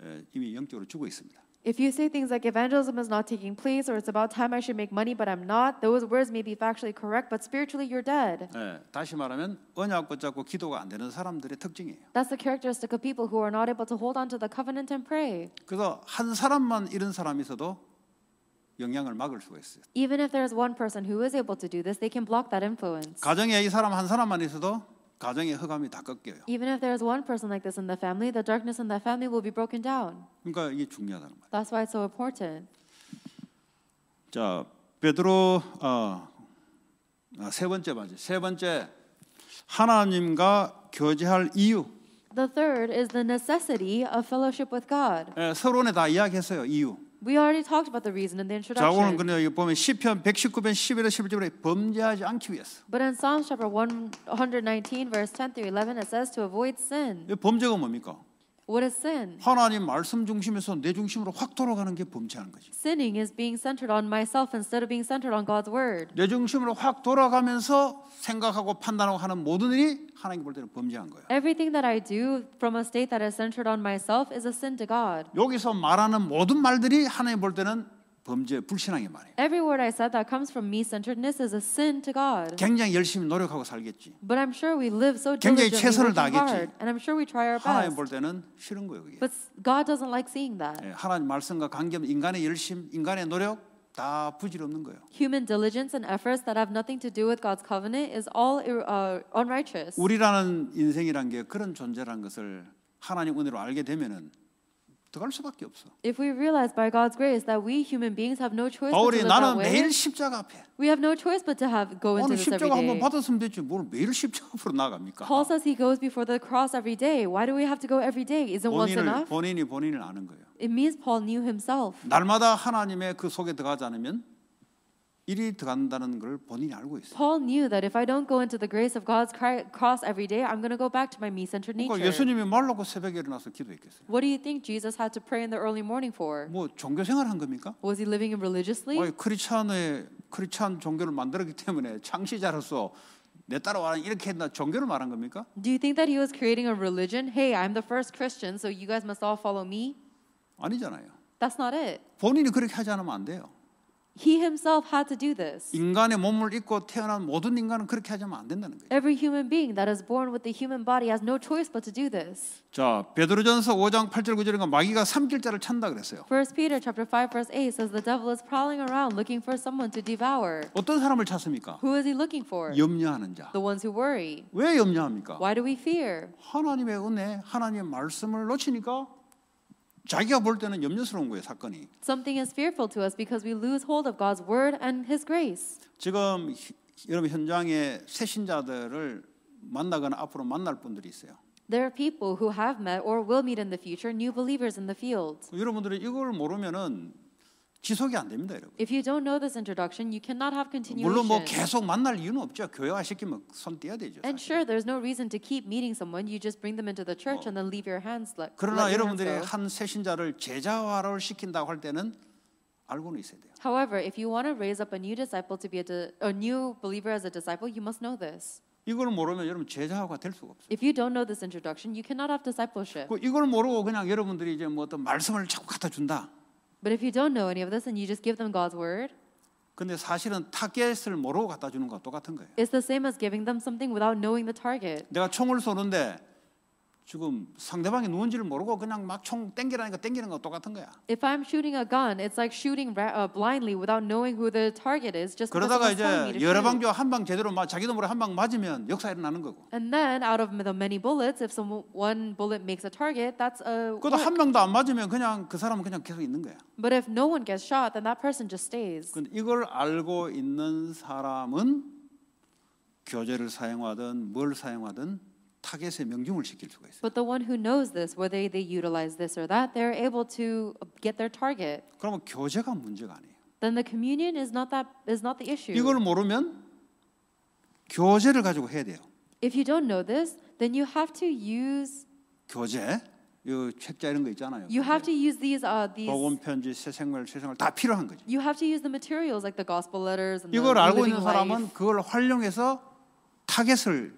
S1: 에, 이미 영적으로 죽어 있습니다.
S2: If you say things like evangelism is not taking place or it's about time I should make money but I'm not, those words may be factually correct but spiritually you're dead.
S1: 다시 말하면 언약 붙잡고 기도가 안 되는 사람들의 특징이에요.
S2: That's the characteristic of people who are not able to hold on to the covenant and pray.
S1: 그래서 한 사람만 이런 사람이 영향을 막을 수가 있어요.
S2: Even if there is one person who is able to do this, they can block that influence.
S1: 가정에 이 사람 한 사람만 있어도 가정의 흑암이 다 꺾여요.
S2: Even if there is one person like this in the family, the darkness in the family will be broken down.
S1: 그러니까 이게 중요하다는 거예요.
S2: That's why it's so important.
S1: 자, 베드로 어, 세 번째 반지. 세 번째 하나님과 교제할 이유.
S2: The third is the necessity of fellowship with God.
S1: 예, 서론에 다 이야기했어요. 이유.
S2: We already talked about the reason in the 자, 오늘 introduction.
S1: 근데 여기 보면 시편 119편 11절 11절에 범죄하지 않기 위해서.
S2: But in Psalms chapter 119, verse 10 through 11, it says to avoid sin.
S1: 이 범죄가 뭡니까?
S2: What is sin? 하나님
S1: 말씀 중심에서 내 중심으로 확 돌아가는 게 범죄하는 거지.
S2: Sinning is being centered on myself instead of being centered on God's word.
S1: 내 중심으로 확 돌아가면서 생각하고 판단하고 하는 모든 일이 하나님 볼 때는 범죄한 거야.
S2: Everything that I do from a state that is centered on myself is a sin to God.
S1: 여기서 말하는 모든 말들이 하나님 볼 때는 범죄 불신앙이 말이에요.
S2: Every word I said that comes from me-centeredness is a sin to God. 굉장히
S1: 열심히 노력하고 살겠지.
S2: But I'm sure we live so 굉장히 최선을 다하겠지. And I'm sure we try our best. 하나님
S1: 볼 때는 싫은 거예요. 그게.
S2: But God doesn't like seeing that. 예,
S1: 하나님 말씀과 관계없는 인간의 열심, 인간의 노력 다 부질없는 거예요.
S2: Human diligence and efforts that have nothing to do with God's covenant is all uh, unrighteous.
S1: 우리라는 인생이란 게 그런 존재라는 것을 하나님 은혜로 알게 되면은 수밖에 없어.
S2: If we realize by God's grace that we human beings have no choice but to live that 나는 매일 십자가 앞에 we have no choice but to have go into the this every 십자가 한번 받았으면
S1: 되지 뭘 매일 십자가 앞으로 나갑니까? Paul
S2: says he goes before the cross every day. Why do we have to go every day? Isn't once enough?
S1: 본인이 본인을 아는 거예요.
S2: It means Paul knew himself.
S1: 날마다 하나님의 그 속에 들어가지 않으면 일이 들어간다는 걸 본인이 알고 있어요.
S2: Paul knew that if I don't go into the grace of God's cross every day, I'm going to go back to my me-centered nature. 그러니까 예수님이
S1: 말라고 새벽에 일어나서 기도했겠어요.
S2: What do you think Jesus had to pray in the early morning for? 뭐
S1: 종교 생활한 겁니까?
S2: Was he living in religiously? 아니,
S1: 크리스천의 크리스천 종교를 만들었기 때문에 창시자로서 내 따라와 이렇게 했나 종교를 말한 겁니까? Do you
S2: think that he was creating a religion? Hey, I'm the first Christian, so you guys must all follow me. 아니잖아요. That's not it.
S1: 본인이 그렇게 하지 않으면 안 돼요.
S2: He himself had to do this.
S1: 인간의 몸을 입고 태어난 모든 인간은 그렇게 하자면 안 된다는 거예요.
S2: Every human being that is born with the human body has no choice but to do this.
S1: 자, 베드로전서 5장 8절 9절인가 마귀가 삼킬자를 찾는다 그랬어요.
S2: 1 Peter chapter 5 verse 8 says the devil is prowling around looking for someone to devour.
S1: 어떤 사람을 찾습니까? Who is he looking for? 염려하는 자. The ones who worry. 왜 염려합니까? Why do we fear? 하나님의 은혜, 하나님의 말씀을 놓치니까 자기가 볼 때는 염려스러운 거예요 사건이.
S2: Something is fearful to us because we lose hold of God's word and His grace.
S1: 지금 여러분 현장에 새 신자들을 만나거나 앞으로 만날 분들이 있어요.
S2: There are people who have met or will meet in the future new believers in the field.
S1: 여러분들이 이걸 모르면은 지속이 안 됩니다, 여러분.
S2: If you don't know this introduction, you cannot have continuation.
S1: 물론 뭐 계속 만날 이유는 없죠. 교회화 시키면 손 떼야 되죠. 사실.
S2: And sure, there's no reason to keep meeting someone. You just bring them into the church 어. and then leave your hands. Let, 그러나 let your hands 여러분들이 go.
S1: 한 새신자를 제자화를 시킨다고 할 때는 알고는 있어야 돼요.
S2: However, if you want to raise up a new disciple to be a, di- a new believer as a disciple, you must know this.
S1: 이걸 모르면 여러분 제자가 될 수가 없어요.
S2: If you don't know this introduction, you cannot have discipleship. 그
S1: 이걸 모르고 그냥 여러분들이 이제 뭐 어떤 말씀을 자꾸 갖다 준다.
S2: But if you don't know any of this and you just give them God's word,
S1: 근데 사실은 타겟을 모르고 갖다 주는 거 똑같은 거예요.
S2: it's the same as giving them something without knowing the target.
S1: 내가 총을 쏘는데 지금 상대방이 누군지를 모르고 그냥 막 총 땡기라니까 땡기는 거 똑같은 거야.
S2: If I'm shooting a gun, it's like shooting uh, blindly without knowing who the target is. Just 그러다가 이제 여러 방주
S1: 한방 제대로 막 자기도 모르게 한방 맞으면 역사 일어나는 거고.
S2: And then out of the many bullets, if some one bullet makes a target, that's a. 그래도 한
S1: 명도 안 맞으면 그냥 그 사람은 그냥 계속 있는 거야.
S2: But if no one gets shot, then that person just stays.
S1: 근데 이걸 알고 있는 사람은 교재를 사용하든 뭘 사용하든. 타겟에 명중을 시킬 수가 있어요.
S2: But the one who knows this, whether they utilize this or that, they're able to get their target.
S1: 그러면 교제가 문제가 아니에요.
S2: Then the communion is not that is not the issue. 이걸
S1: 모르면 교제를 가지고 해야 돼요.
S2: If you don't know this, then you have to use
S1: 교제 이 책자 이런 거 있잖아요. You have
S2: to use these uh these 복음
S1: 편지 새 생활 새 생활 다 필요한 거죠.
S2: You have to use the materials like the gospel letters and 이걸 the 알고 있는 사람은 life.
S1: 그걸 활용해서 타겟을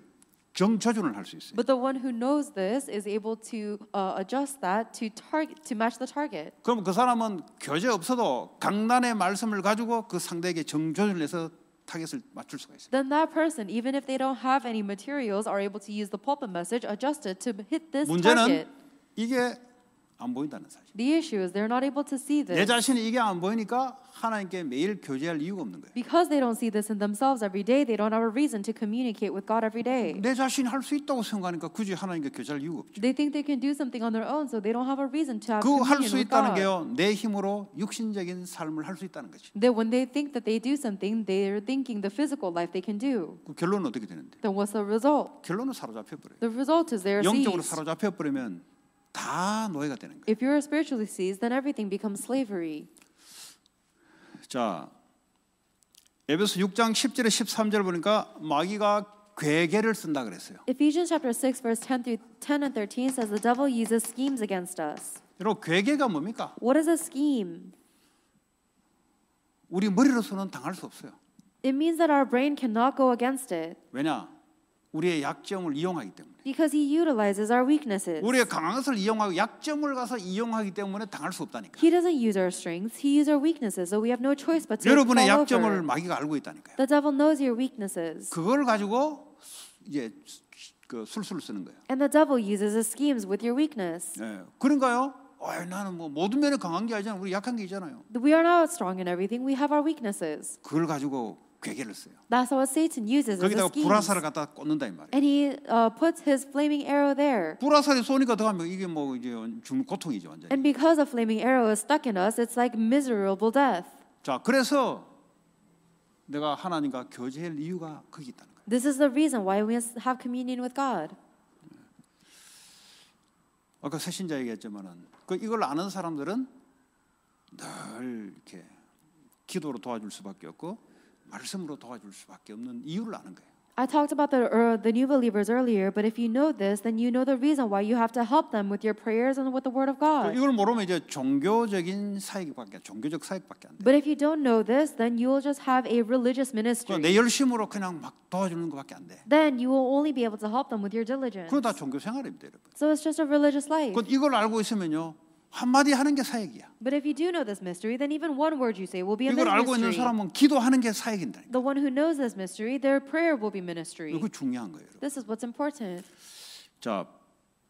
S1: 적정 조준을 할 수 있어요. But
S2: the one who knows this is able to uh, adjust that to target to match the target.
S1: 그럼 그 사람은 교재 없어도 강단의 말씀을 가지고 그 상대에게 정조준을 해서 타겟을 맞출 수가 있어요.
S2: Then that person, even if they don't have any materials, are able to use the pulpit message adjusted to hit this 문제는 target.
S1: 문제는 이게 안 보인다는 사실.
S2: The issue is they're not able to see this. 내 자신이
S1: 이게 안 보이니까 하나님께 매일 교제할 이유가 없는 거예요.
S2: Because they don't see this in themselves every day, they don't have a reason to communicate with God every day.
S1: 내 자신이 할수 있다고 생각하니까 굳이 하나님께 교제할 이유가 없죠.
S2: They think they can do something on their own, so they don't have a reason to have communion with God. 그할 수 있다는
S1: 게요, 내 힘으로 육신적인 삶을 할 수 있다는 거지.
S2: That when they think that they do something, they're thinking the physical life they can do.
S1: 그 결론은 어떻게 되는데?
S2: Then what's the result?
S1: 결론은 사로잡혀 버려요.
S2: The result is they're seized. 영적으로
S1: 사로잡혀 버리면 다 노예가 되는
S2: 거예요. If you're spiritually seized, then everything becomes slavery.
S1: 자, 에베소 6장 10절에 13절 보니까 마귀가 괴계를 쓴다 그랬어요.
S2: Ephesians chapter 6 verse 10 through 10 and 13 says the devil uses schemes against us.
S1: 여러분 괴계가 뭡니까?
S2: What is a scheme?
S1: 우리 머리로서는 당할 수 없어요.
S2: It means that our brain cannot go against it.
S1: 왜냐? 우리의 약점을 이용하기 때문에.
S2: Because he utilizes our weaknesses. 우리의 강함을
S1: 이용하고 약점을 가서 이용하기 때문에 당할 수 없다니까. He doesn't use our strengths. He uses our weaknesses. So we have no choice but to. 여러분의 약점을 마귀가 알고 있다니까요.
S2: The devil knows your weaknesses.
S1: 그걸 가지고 이제 그 술술 쓰는 거예요.
S2: And the devil uses his schemes with your weakness. 예, 그런가요?
S1: 아, 나는 뭐 모든 면에 강한 게 아니잖아. 우리 약한 게 있잖아요.
S2: We are not strong in everything. We have our weaknesses.
S1: 그걸 가지고 괴계를 써요.
S2: That's what Satan uses. 거기다가 불화살을
S1: 갖다 꽂는다 이 말이에요.
S2: And he uh, puts his flaming arrow there.
S1: 불화살이 쏘니까 더 하면 이게 뭐 이제 죽는 고통이죠 완전.
S2: And because a flaming arrow is stuck in us, it's like miserable death.
S1: 자, 그래서 내가 하나님과 교제할 이유가 거기 있다는
S2: 거예요. This is the reason why we have communion with God.
S1: 아까 새신자 얘기했지만은 그 이걸 아는 사람들은 늘 이렇게 기도로 도와줄 수밖에 없고 말씀으로 도와줄 수밖에 없는 이유를 아는 거예요.
S2: I talked about the uh, the new believers earlier, but if you know this, then you know the reason why you have to help them with your prayers and with the word of God. 이걸 모르면 이제
S1: 종교적인 사역밖에 종교적 사역밖에 안
S2: 돼. But if you don't know this, then you will just have a religious
S1: ministry. 내 열심으로 그냥 막 도와주는 것밖에 안 돼.
S2: Then you will only be able to help them with your diligence. 그건
S1: 다 종교 생활입니다, 여러분.
S2: So it's just a religious life.
S1: 이걸 알고 있으면요.
S2: 한마디 하는 게 사역이야. But if you do know this mystery, then even one word you say will be a ministry. 이걸 알고 있는 사람은
S1: 기도하는 게 사역인다.
S2: The one who knows this mystery, their prayer will be ministry. 이거 중요한 거예요. 여러분. This is what's important.
S1: 자,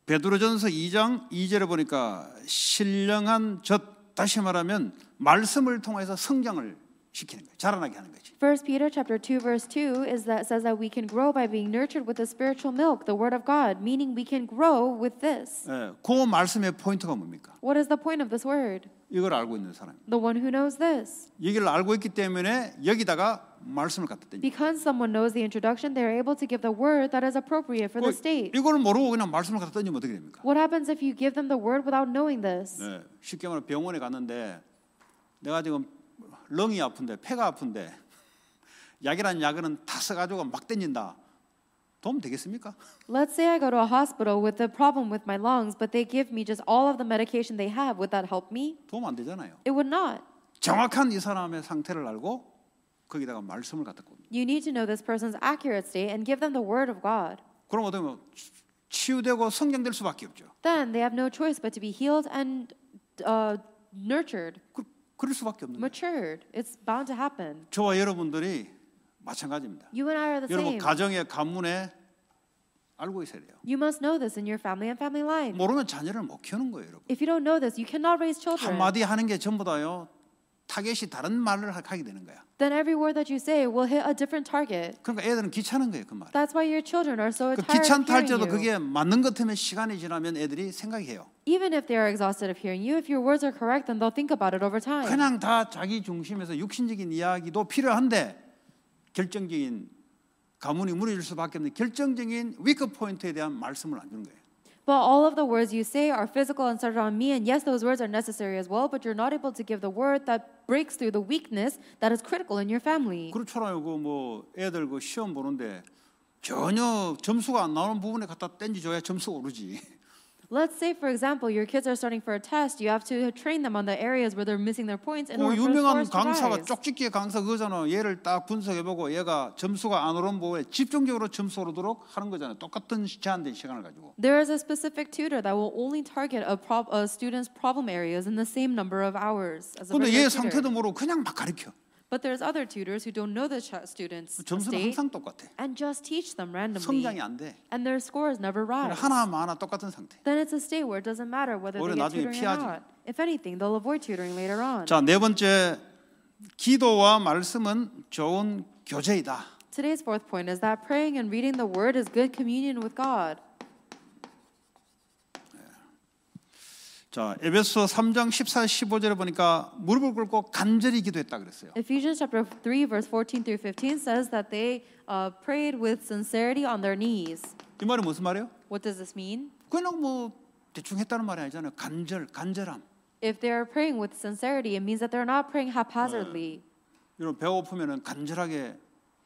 S1: 베드로전서 2장 2절에 보니까 신령한 젖 다시 말하면 말씀을 통해서 성장을 시키는 거예요. 자라나게 하는 거지.
S2: Peter chapter 2 verse 2 is that says that we can grow by being nurtured with the spiritual milk, the word of God, meaning we can grow with this.
S1: 예, 그 말씀의 포인트가 뭡니까?
S2: What is the point of this word?
S1: 이걸 알고 있는 사람.
S2: The one who knows this.
S1: 이걸 알고 있기 때문에 여기다가 말씀을 갖다
S2: Because someone knows the introduction, they are able to give the word that is appropriate for the state.
S1: 모르고 그냥 말씀을 갖다 어떻게 됩니까?
S2: What happens if you give them the word without knowing this? 예,
S1: 쉽게 말하면 병원에 갔는데 내가 지금 렁이 아픈데 폐가 아픈데 약이란 약은 다 써가지고 막 땡긴다. 도움 되겠습니까?
S2: Let's say I go to a hospital with a problem with my lungs, but they give me just all of the medication they have. Would that help me? 도움 안 되잖아요. It would not.
S1: 정확한 이 사람의 상태를 알고 거기다가 말씀을 갖다
S2: 꼽니다. You need to know this person's accurate state and give them the word of God.
S1: 그럼 어떻게 보면 치유되고 성장될 수밖에 없죠.
S2: Then they have no choice but to be healed and uh, nurtured. 그 그럴 수밖에 없는 matured. It's bound to happen.
S1: 저와 여러분들이 마찬가지입니다.
S2: You and I are the 여러분 same. 가정의
S1: 가문에 알고 있어야 돼요.
S2: You must know this in your family and family life.
S1: 모르면 자녀를 못 키우는 거예요, 여러분.
S2: If you don't know this, you cannot raise children. 한마디
S1: 하는 게 전부 다요. 타겟이 다른 말을 하게 되는 거야.
S2: Then every word that you say will hit a different target.
S1: 그러니까 애들은 귀찮은 거예요, 그 말.
S2: That's why your children are so 그 tired. 귀찮다 할 때도 그게
S1: 맞는 것 때문에 시간이 지나면 애들이 생각해요.
S2: Even if they are exhausted of hearing you, if your words are correct, then they'll think about it over time. 그냥
S1: 다 자기 중심에서 육신적인 이야기도 필요한데 결정적인 가문이 무너질 수밖에 없는 결정적인 위크 포인트에 대한 말씀을 안 주는 거예요.
S2: But all of the words you say are physical and centered on me, and yes, those words are necessary as well, but you're not able to give the word that breaks through the weakness that is critical in your family.
S1: 그렇잖아요. 그뭐 애들 그 시험 보는데 전혀 점수가 안 나오는 부분에 갖다 땡겨줘야 점수가 오르지.
S2: Let's say, for example, your kids are starting for a test. You have to train them on the areas where they're missing their points in 그 order for 유명한 scores to 강사가
S1: rise. 강사 그거잖아. 얘를 딱 분석해보고 얘가 점수가 안 오른 부분에 집중적으로 점수 오르도록 하는 거잖아. 똑같은 시- 제한된 시간을 가지고.
S2: There is a specific tutor that will only target a, prob- a student's problem areas in the same number
S1: of hours as a regular 근데 regular 얘 tutor. 상태도 모르고 그냥 막 가르쳐.
S2: But there's other tutors who don't know the students' state and just teach them randomly. And their scores never rise. 하나 then it's a state where it doesn't matter whether they get tutoring or not. If anything, they'll avoid tutoring later on.
S1: 자, 네 번째 기도와 말씀은 좋은 교제이다.
S2: Today's fourth point is that praying and reading the word is good communion with God.
S1: 자, 에베소 3장 14, 15절에 보니까 무릎을 꿇고 간절히 기도했다 그랬어요.
S2: Ephesians chapter 3 verse 14 through 15 says that they uh, prayed with sincerity on their knees.
S1: 이 말이 무슨 말이에요? What does this mean? 그냥 뭐 대충 했다는 말이 아니잖아요. 간절, 간절함.
S2: If they are praying with sincerity, it means that they're not praying haphazardly.
S1: 여러분 배고프면은 간절하게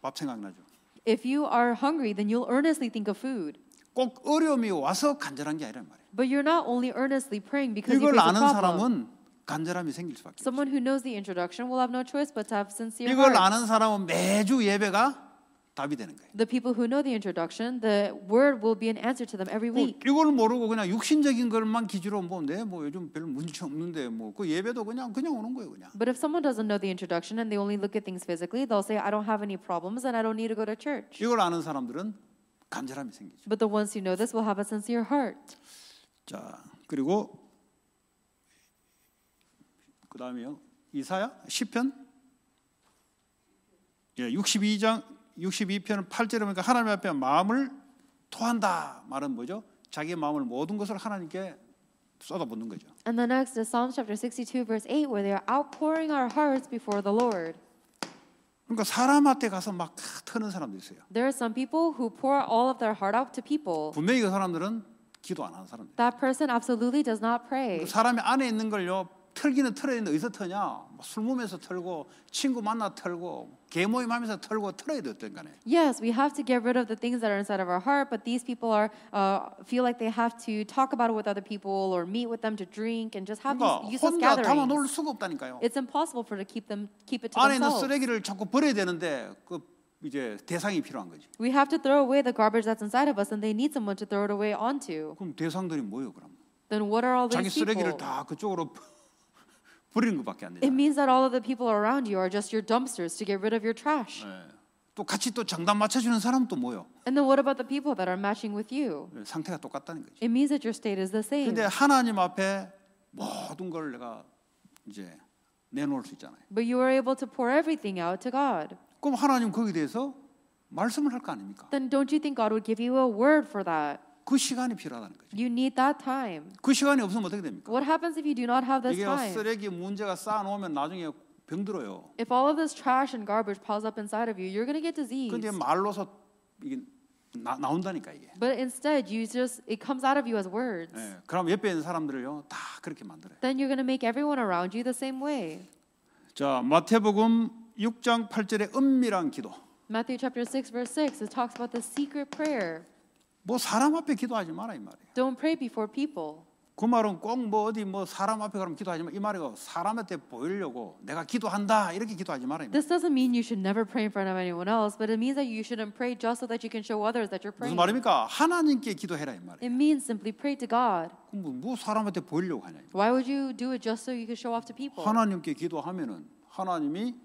S1: 밥 생각나죠.
S2: If you are hungry, then you'll earnestly think of food. 꼭
S1: 어려움이 와서 간절한 게 아니란 말이에요.
S2: But you're not only earnestly praying because 이걸 아는 사람은
S1: 간절함이 생길 수밖에.
S2: Someone who knows the introduction will have no choice but to have sincere 이걸 hearts. 아는 사람은
S1: 매주 예배가 답이 되는 거예요.
S2: The people who know the introduction, the word will be an answer to them every week.
S1: 뭐, 이걸 모르고 그냥 육신적인 것만 기준으로 보는데 뭐 요즘 별 문제 없는데 뭐그 예배도 그냥 그냥 오는 거예요 그냥.
S2: But if someone doesn't know the introduction and they only look at things physically, they'll say I don't have any problems and I don't need to go to church.
S1: 이걸 아는 사람들은 간절함이 생기죠.
S2: But the ones who know this will have a sincere heart.
S1: 자, 그리고 그다음에요. 이사야 10편 예, 62장 62편 8절에 보니까 하나님 앞에 마음을 토한다 말은 뭐죠? 자기의 마음을 모든 것을 하나님께 쏟아붓는 거죠.
S2: And the next is Psalm chapter 62 verse 8 where they are outpouring our hearts before the Lord.
S1: 그러니까 사람한테 가서 막 터는 사람도 있어요.
S2: There are some people who pour all of their heart out to people.
S1: 분명히 그 사람들은 기도 안 하는 사람들.
S2: That person absolutely does not pray. 사람의
S1: 안에 있는 걸요 털기는 털어야 되는데 어디서 터냐? 술 먹으면서 털고 친구 만나 털고 개 모임하면서 털고 털어야 됐던 간에.
S2: Yes, we have to get rid of the things that are inside of our heart, but these people are uh, feel like they have to talk about it with other people or meet with them to drink and just have 그러니까 these useless gatherings. 혼자 담아
S1: 수가 없다니까요.
S2: It's impossible for to keep them keep it to 안에 themselves. 안에
S1: 쓰레기를 자꾸 버려야 되는데 그 이제 대상이 필요한 거지.
S2: We have to throw away the garbage that's inside of us, and they need someone to throw it away onto.
S1: 그럼 대상들이 뭐예요, 그럼?
S2: Then what are all these people? 자기 쓰레기를
S1: 다 그쪽으로 버리는 것밖에 안되요 It
S2: means that all of the people around you are just your dumpsters to get rid of your trash.
S1: 네. 또 같이 또 정답 맞춰주는 사람 또 뭐요?
S2: And then what about the people that are matching with you?
S1: 상태가 똑같다는 거죠.
S2: It means that your state is the same. 근데
S1: 하나님 앞에 모든 걸 내가 이제 내놓을 수 있잖아요.
S2: But you are able to pour everything out to God.
S1: 그럼 하나님 거기 대해서 말씀을 할거 아닙니까?
S2: Then don't you think God would give you a word for that? 그
S1: 시간이 필요하다는 거죠.
S2: You need that time.
S1: 그 시간이 없으면 어떻게 됩니까?
S2: What happens if you do not have this 이게 time?
S1: 쓰레기 문제가 쌓아놓으면 나중에 병들어요.
S2: If all of this trash and garbage piles up inside of you, you're going to get disease. 근데
S1: 말로서 이게 나, 나온다니까 이게.
S2: But instead, you just it comes out of you as words. 예,
S1: 그럼 옆에 있는 사람들을요 다 그렇게 만들어요.
S2: Then you're going to make everyone around you the same way.
S1: 자 마태복음 6장 8절의 은밀한 기도.
S2: Matthew chapter 6 verse 6 it talks about the secret prayer.
S1: 뭐 사람 앞에 기도하지 마라 이 말이에요.
S2: Don't pray before people.
S1: 그 말은 꼭뭐 어디 뭐 사람 앞에 가면 기도하지 마. 이 말이고 사람한테 보이려고 내가 기도한다 이렇게 기도하지 마라. This
S2: doesn't mean you should never pray in front of anyone else, but it means that you shouldn't pray just so that you can show others that you're praying. 무슨
S1: 말입니까? 하나님께 기도해라 이 말이에요. It
S2: means simply pray to God.
S1: 뭐, 뭐 사람한테 보이려고 하냐?
S2: Why would you do it just so you can show off to people? 하나님께
S1: 기도하면은 하나님이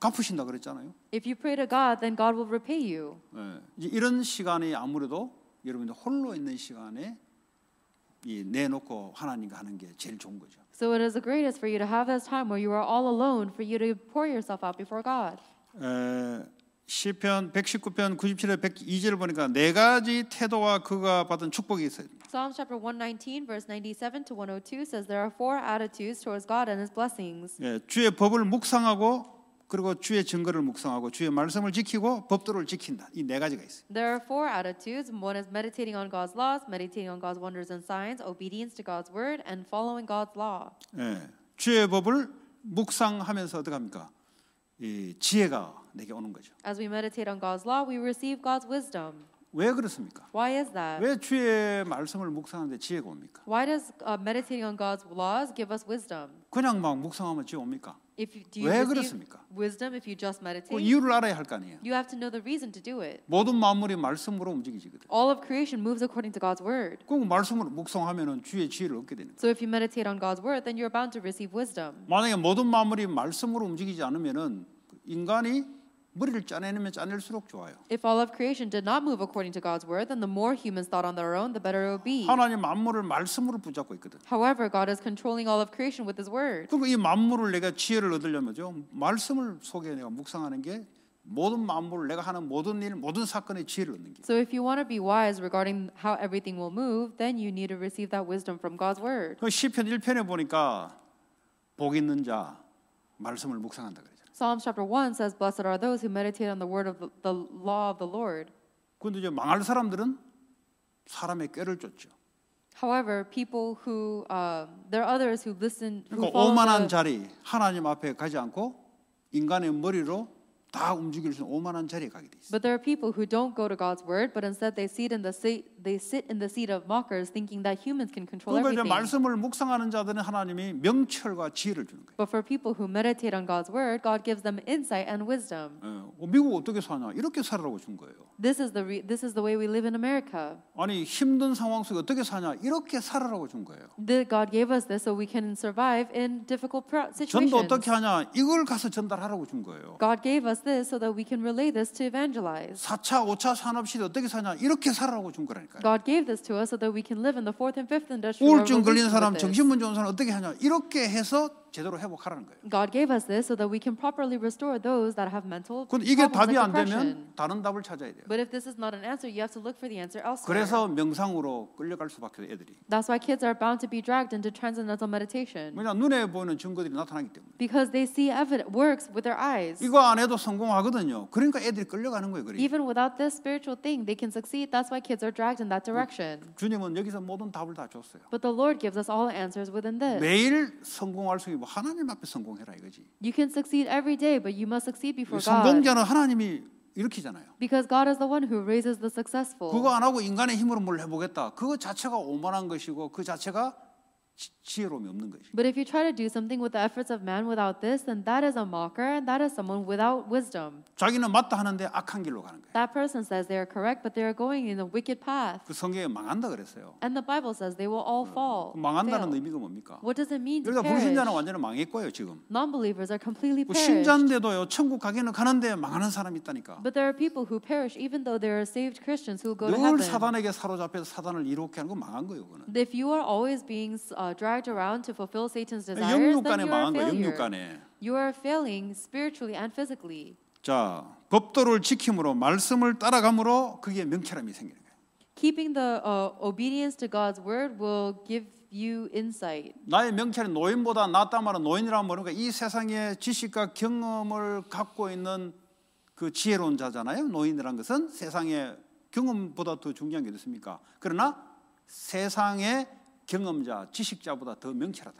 S1: 갚으신다 그랬잖아요.
S2: If you pray to God, then God will repay you.
S1: 예, 이제 이런 시간이 아무래도 여러분들 홀로 있는 시간에 이 내놓고 하나님과 하는 게 제일 좋은 거죠.
S2: So it is the greatest for you to have this time where you are all alone, for you to pour yourself out before God.
S1: 에, 시편 119편 97절 102절 보니까 네 가지 태도와 그가 받은 축복이 있어요.
S2: Psalm chapter 119 verse 97 to 102 says there are four attitudes towards God and his blessings.
S1: 예, 주의 법을 묵상하고 그리고 주의 증거를 묵상하고 주의 말씀을 지키고 법도를 지킨다. 이 네 가지가 있어요.
S2: There are four attitudes. One is meditating on God's laws, meditating on God's wonders and signs, obedience to God's word, and following God's law.
S1: 예, 주의 법을 묵상하면서 어떻게 합니까? 이 지혜가 내게 오는 거죠.
S2: As we meditate on God's law, we receive God's wisdom.
S1: 왜 그렇습니까?
S2: Why is that? 왜
S1: 주의 말씀을 묵상하는데 지혜가 옵니까?
S2: Why does uh, meditating on God's laws give us wisdom?
S1: 그냥 막 묵상하면 지혜 옵니까?
S2: If you, do you 왜 그렇습니까? Wisdom if you just meditate. 그 이유를 알아야 할 거 아니에요. You have to know the reason to do it.
S1: 모든 만물이 말씀으로 움직이거든.
S2: All of creation moves according to God's
S1: word. 그 말씀으로 묵상하면은 주의 지혜를 얻게 되는 거예요.
S2: So if you meditate on God's word, then you're bound to receive wisdom.
S1: 만약에 모든 만물이 말씀으로 움직이지 않으면은 인간이 머리를 짜내면 짜낼수록 좋아요.
S2: If all of creation did not move according to God's word, then the more humans thought on their own, the better it would be. 하나님
S1: 만물을 말씀으로 붙잡고 있거든.
S2: However, God is controlling all of creation with His word.
S1: 그리고 이 만물을 내가 지혜를 얻으려면요, 말씀을 속에 내가 묵상하는 게 모든 만물을 내가 하는 모든 일, 모든 사건의 지혜를 얻는
S2: 게. So if you want to be wise regarding how everything will move, then you need to receive that wisdom from God's word.
S1: 그 시편 1편에 보니까 복 있는 자 말씀을 묵상한다 그러잖아요.
S2: Psalm chapter 1 says blessed are those who meditate on
S1: the word of the, the law of the Lord. 근데 이제 망할 사람들은 사람의 꾀를 쫓죠.
S2: However, people who uh, there are others who listen who 그러니까 오만한 the,
S1: 자리 하나님 앞에 가지 않고 인간의 머리로 다 움직일 수 있는 오만한 자리에 가게 돼
S2: 있어요. But there are people who don't go to God's word, but instead they see it in the they sit in the seat of mockers, thinking that humans can control everything. 말씀을
S1: 묵상하는 자들은 하나님이 명철과 지혜를 주는 거예요.
S2: But for people who meditate on God's word, God gives them insight and wisdom.
S1: 어, 미국 어떻게 사냐? 이렇게 살라고 준 거예요.
S2: This is the re- this is the way we live in America.
S1: 아니 힘든 상황 속에 어떻게 사냐? 이렇게 살라고 준 거예요.
S2: The, God gave us this so we can survive in difficult situations. 어떻게
S1: 하냐? 이걸 가서 전달하라고 준 거예요.
S2: God gave us this so that we can relay this to evangelize.
S1: 4차, 5차 산업 시대 어떻게 사냐? 이렇게 살라고 준거라니 살아가니까. God gave this to us so that we can live in the fourth and fifth industrial revolution. 우울증 걸린 사람, 정신문 좋은 사람 어떻게 하냐? 이렇게 해서 제대로 회복하라는 거예요.
S2: God gave us this so that we can properly restore those that have mental 근데 이게 problems 답이 like 안 depression. 되면
S1: 다른 답을 찾아야 돼요. But
S2: if this is not an answer, you have to look for the answer elsewhere. 그래서
S1: 명상으로 끌려갈 수밖에 없어요, 애들이.
S2: That's why kids are bound to be dragged into transcendental meditation. 왜냐
S1: 눈에 보이는 증거들이 나타나기 때문에.
S2: Because they see evident works with their eyes. 이거 안
S1: 해도 성공하거든요. 그러니까 애들이 끌려가는 거예요, 그래. Even
S2: without this spiritual thing, they can succeed. That's why kids are dragged in that direction.
S1: 주님은 여기서 모든 답을 다 줬어요.
S2: But the Lord gives us all answers within this. 매일
S1: 성공할 수 있는 아니고 하나님 앞에 성공해라 이거지.
S2: You can succeed every day, but you must succeed before God. 성공자는
S1: 하나님이 일으키잖아요.
S2: Because God is the one who raises the successful. 그거 안 하고
S1: 인간의 힘으로 뭘 해보겠다. 그거 자체가 오만한 것이고 그 자체가 지혜로움이 없는 것이죠.
S2: But if you try to do something with the efforts of man without this, then that is a mocker and that is someone without wisdom.
S1: 자기는 맞다 하는데 악한 길로 가는
S2: 거예요. That person says they are correct, but they are going in a wicked path.
S1: 그 성경에 망한다 그랬어요.
S2: And the Bible says they will all fall. 망한다는 fail.
S1: 의미가 뭡니까? What
S2: does it mean to 그러니까 perish? 불신자는 완전히
S1: 망했고요 지금.
S2: Non-believers are completely perished.
S1: 신자인데도요 천국 가기는 가는데 망하는 사람이 있다니까. But
S2: there are people who perish even though they are saved Christians who go to heaven. 늘
S1: 사단에게 사로잡혀서 사단을 이롭게 하는 건 망한 거예요 그거는.
S2: If you are always being uh, dragged around to fulfill Satan's desires, 영육간에 망한 거야. f 영육간에. You are failing spiritually and physically.
S1: 자, 법도를 지킴으로 말씀을 따라감으로 그게 명쾌함이 생기는 거예요.
S2: Keeping the uh, obedience to God's word will give you insight.
S1: 나의 명쾌는 노인보다 낫다 말은 노인이라 모르니까 이 세상의 지식과 경험을 갖고 있는 그 지혜로운 자잖아요. 노인이란 것은 세상의 경험보다 더 중요한 게 됐습니까? 그러나 세상의 경험자, 지식자보다 더 명철하다.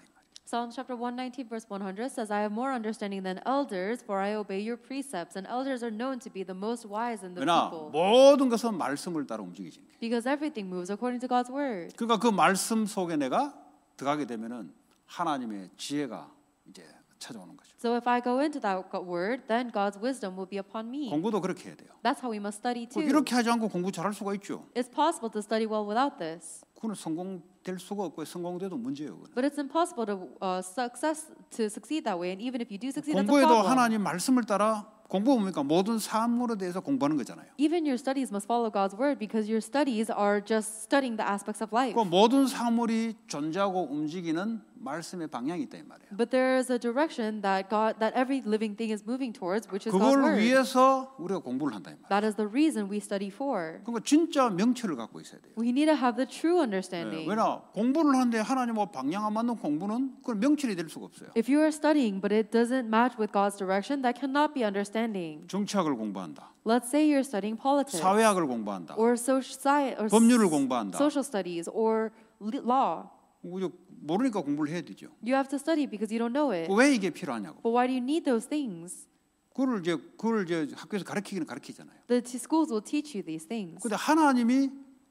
S2: Psalm chapter 119 verse 100 says, "I have more understanding than elders, for I obey your precepts." And elders are known to be the most wise in the people.
S1: 모든 것은 말씀을 따라 움직이지.
S2: Because everything moves according to God's word.
S1: 그러니까 그 말씀 속에 내가 들어가게 되면은 하나님의 지혜가 이제 찾아오는 거죠.
S2: So if I go into that word, then God's wisdom will be upon me. 공부도 그렇게 해야 돼요. That's how we must study too. 이렇게
S1: 하지 않고 공부 잘할 수가 있죠.
S2: It's possible to study well without
S1: this. 그건 성공될 수가 없고 성공돼도 문제예요. 그건.
S2: But it's impossible to uh, success to succeed that way, and even if you do succeed, that's a 공부에도 problem. 하나님
S1: 말씀을 따라 공부 뭡니까 모든 사물에 대해서 공부하는 거잖아요.
S2: Even your studies must follow God's word because your studies are just studying the aspects of life. 그
S1: 모든 사물이 존재하고 움직이는 말씀의 방향이 있다 이 말이에요.
S2: But there is a direction that God that every living thing is moving towards, which is God's 그걸
S1: 위해서 우리가 공부를 한다 이 말이에요.
S2: That is the reason we study for.
S1: 그러니까 진짜 명철을 갖고 있어야 돼요.
S2: We need to have the true understanding. 네, 왜냐
S1: 공부를 하는데 하나님의 방향 맞는 공부는 그건 명철이 될 수가 없어요.
S2: If you are studying but it doesn't match with God's direction, that cannot be understanding.
S1: 정치학을 공부한다.
S2: Let's say you're studying politics. 사회학을 공부한다. Or, soci- or 법률을 공부한다. Social studies or law.
S1: 모르니까 공부를 해야 되죠.
S2: You have to study because you don't know it. 왜
S1: 이게 필요하냐고.
S2: But why do you need those things?
S1: 그걸 이제 그걸 이제 학교에서 가르치기는 가르치잖아요.
S2: The schools will teach you these things.
S1: 근데 하나님이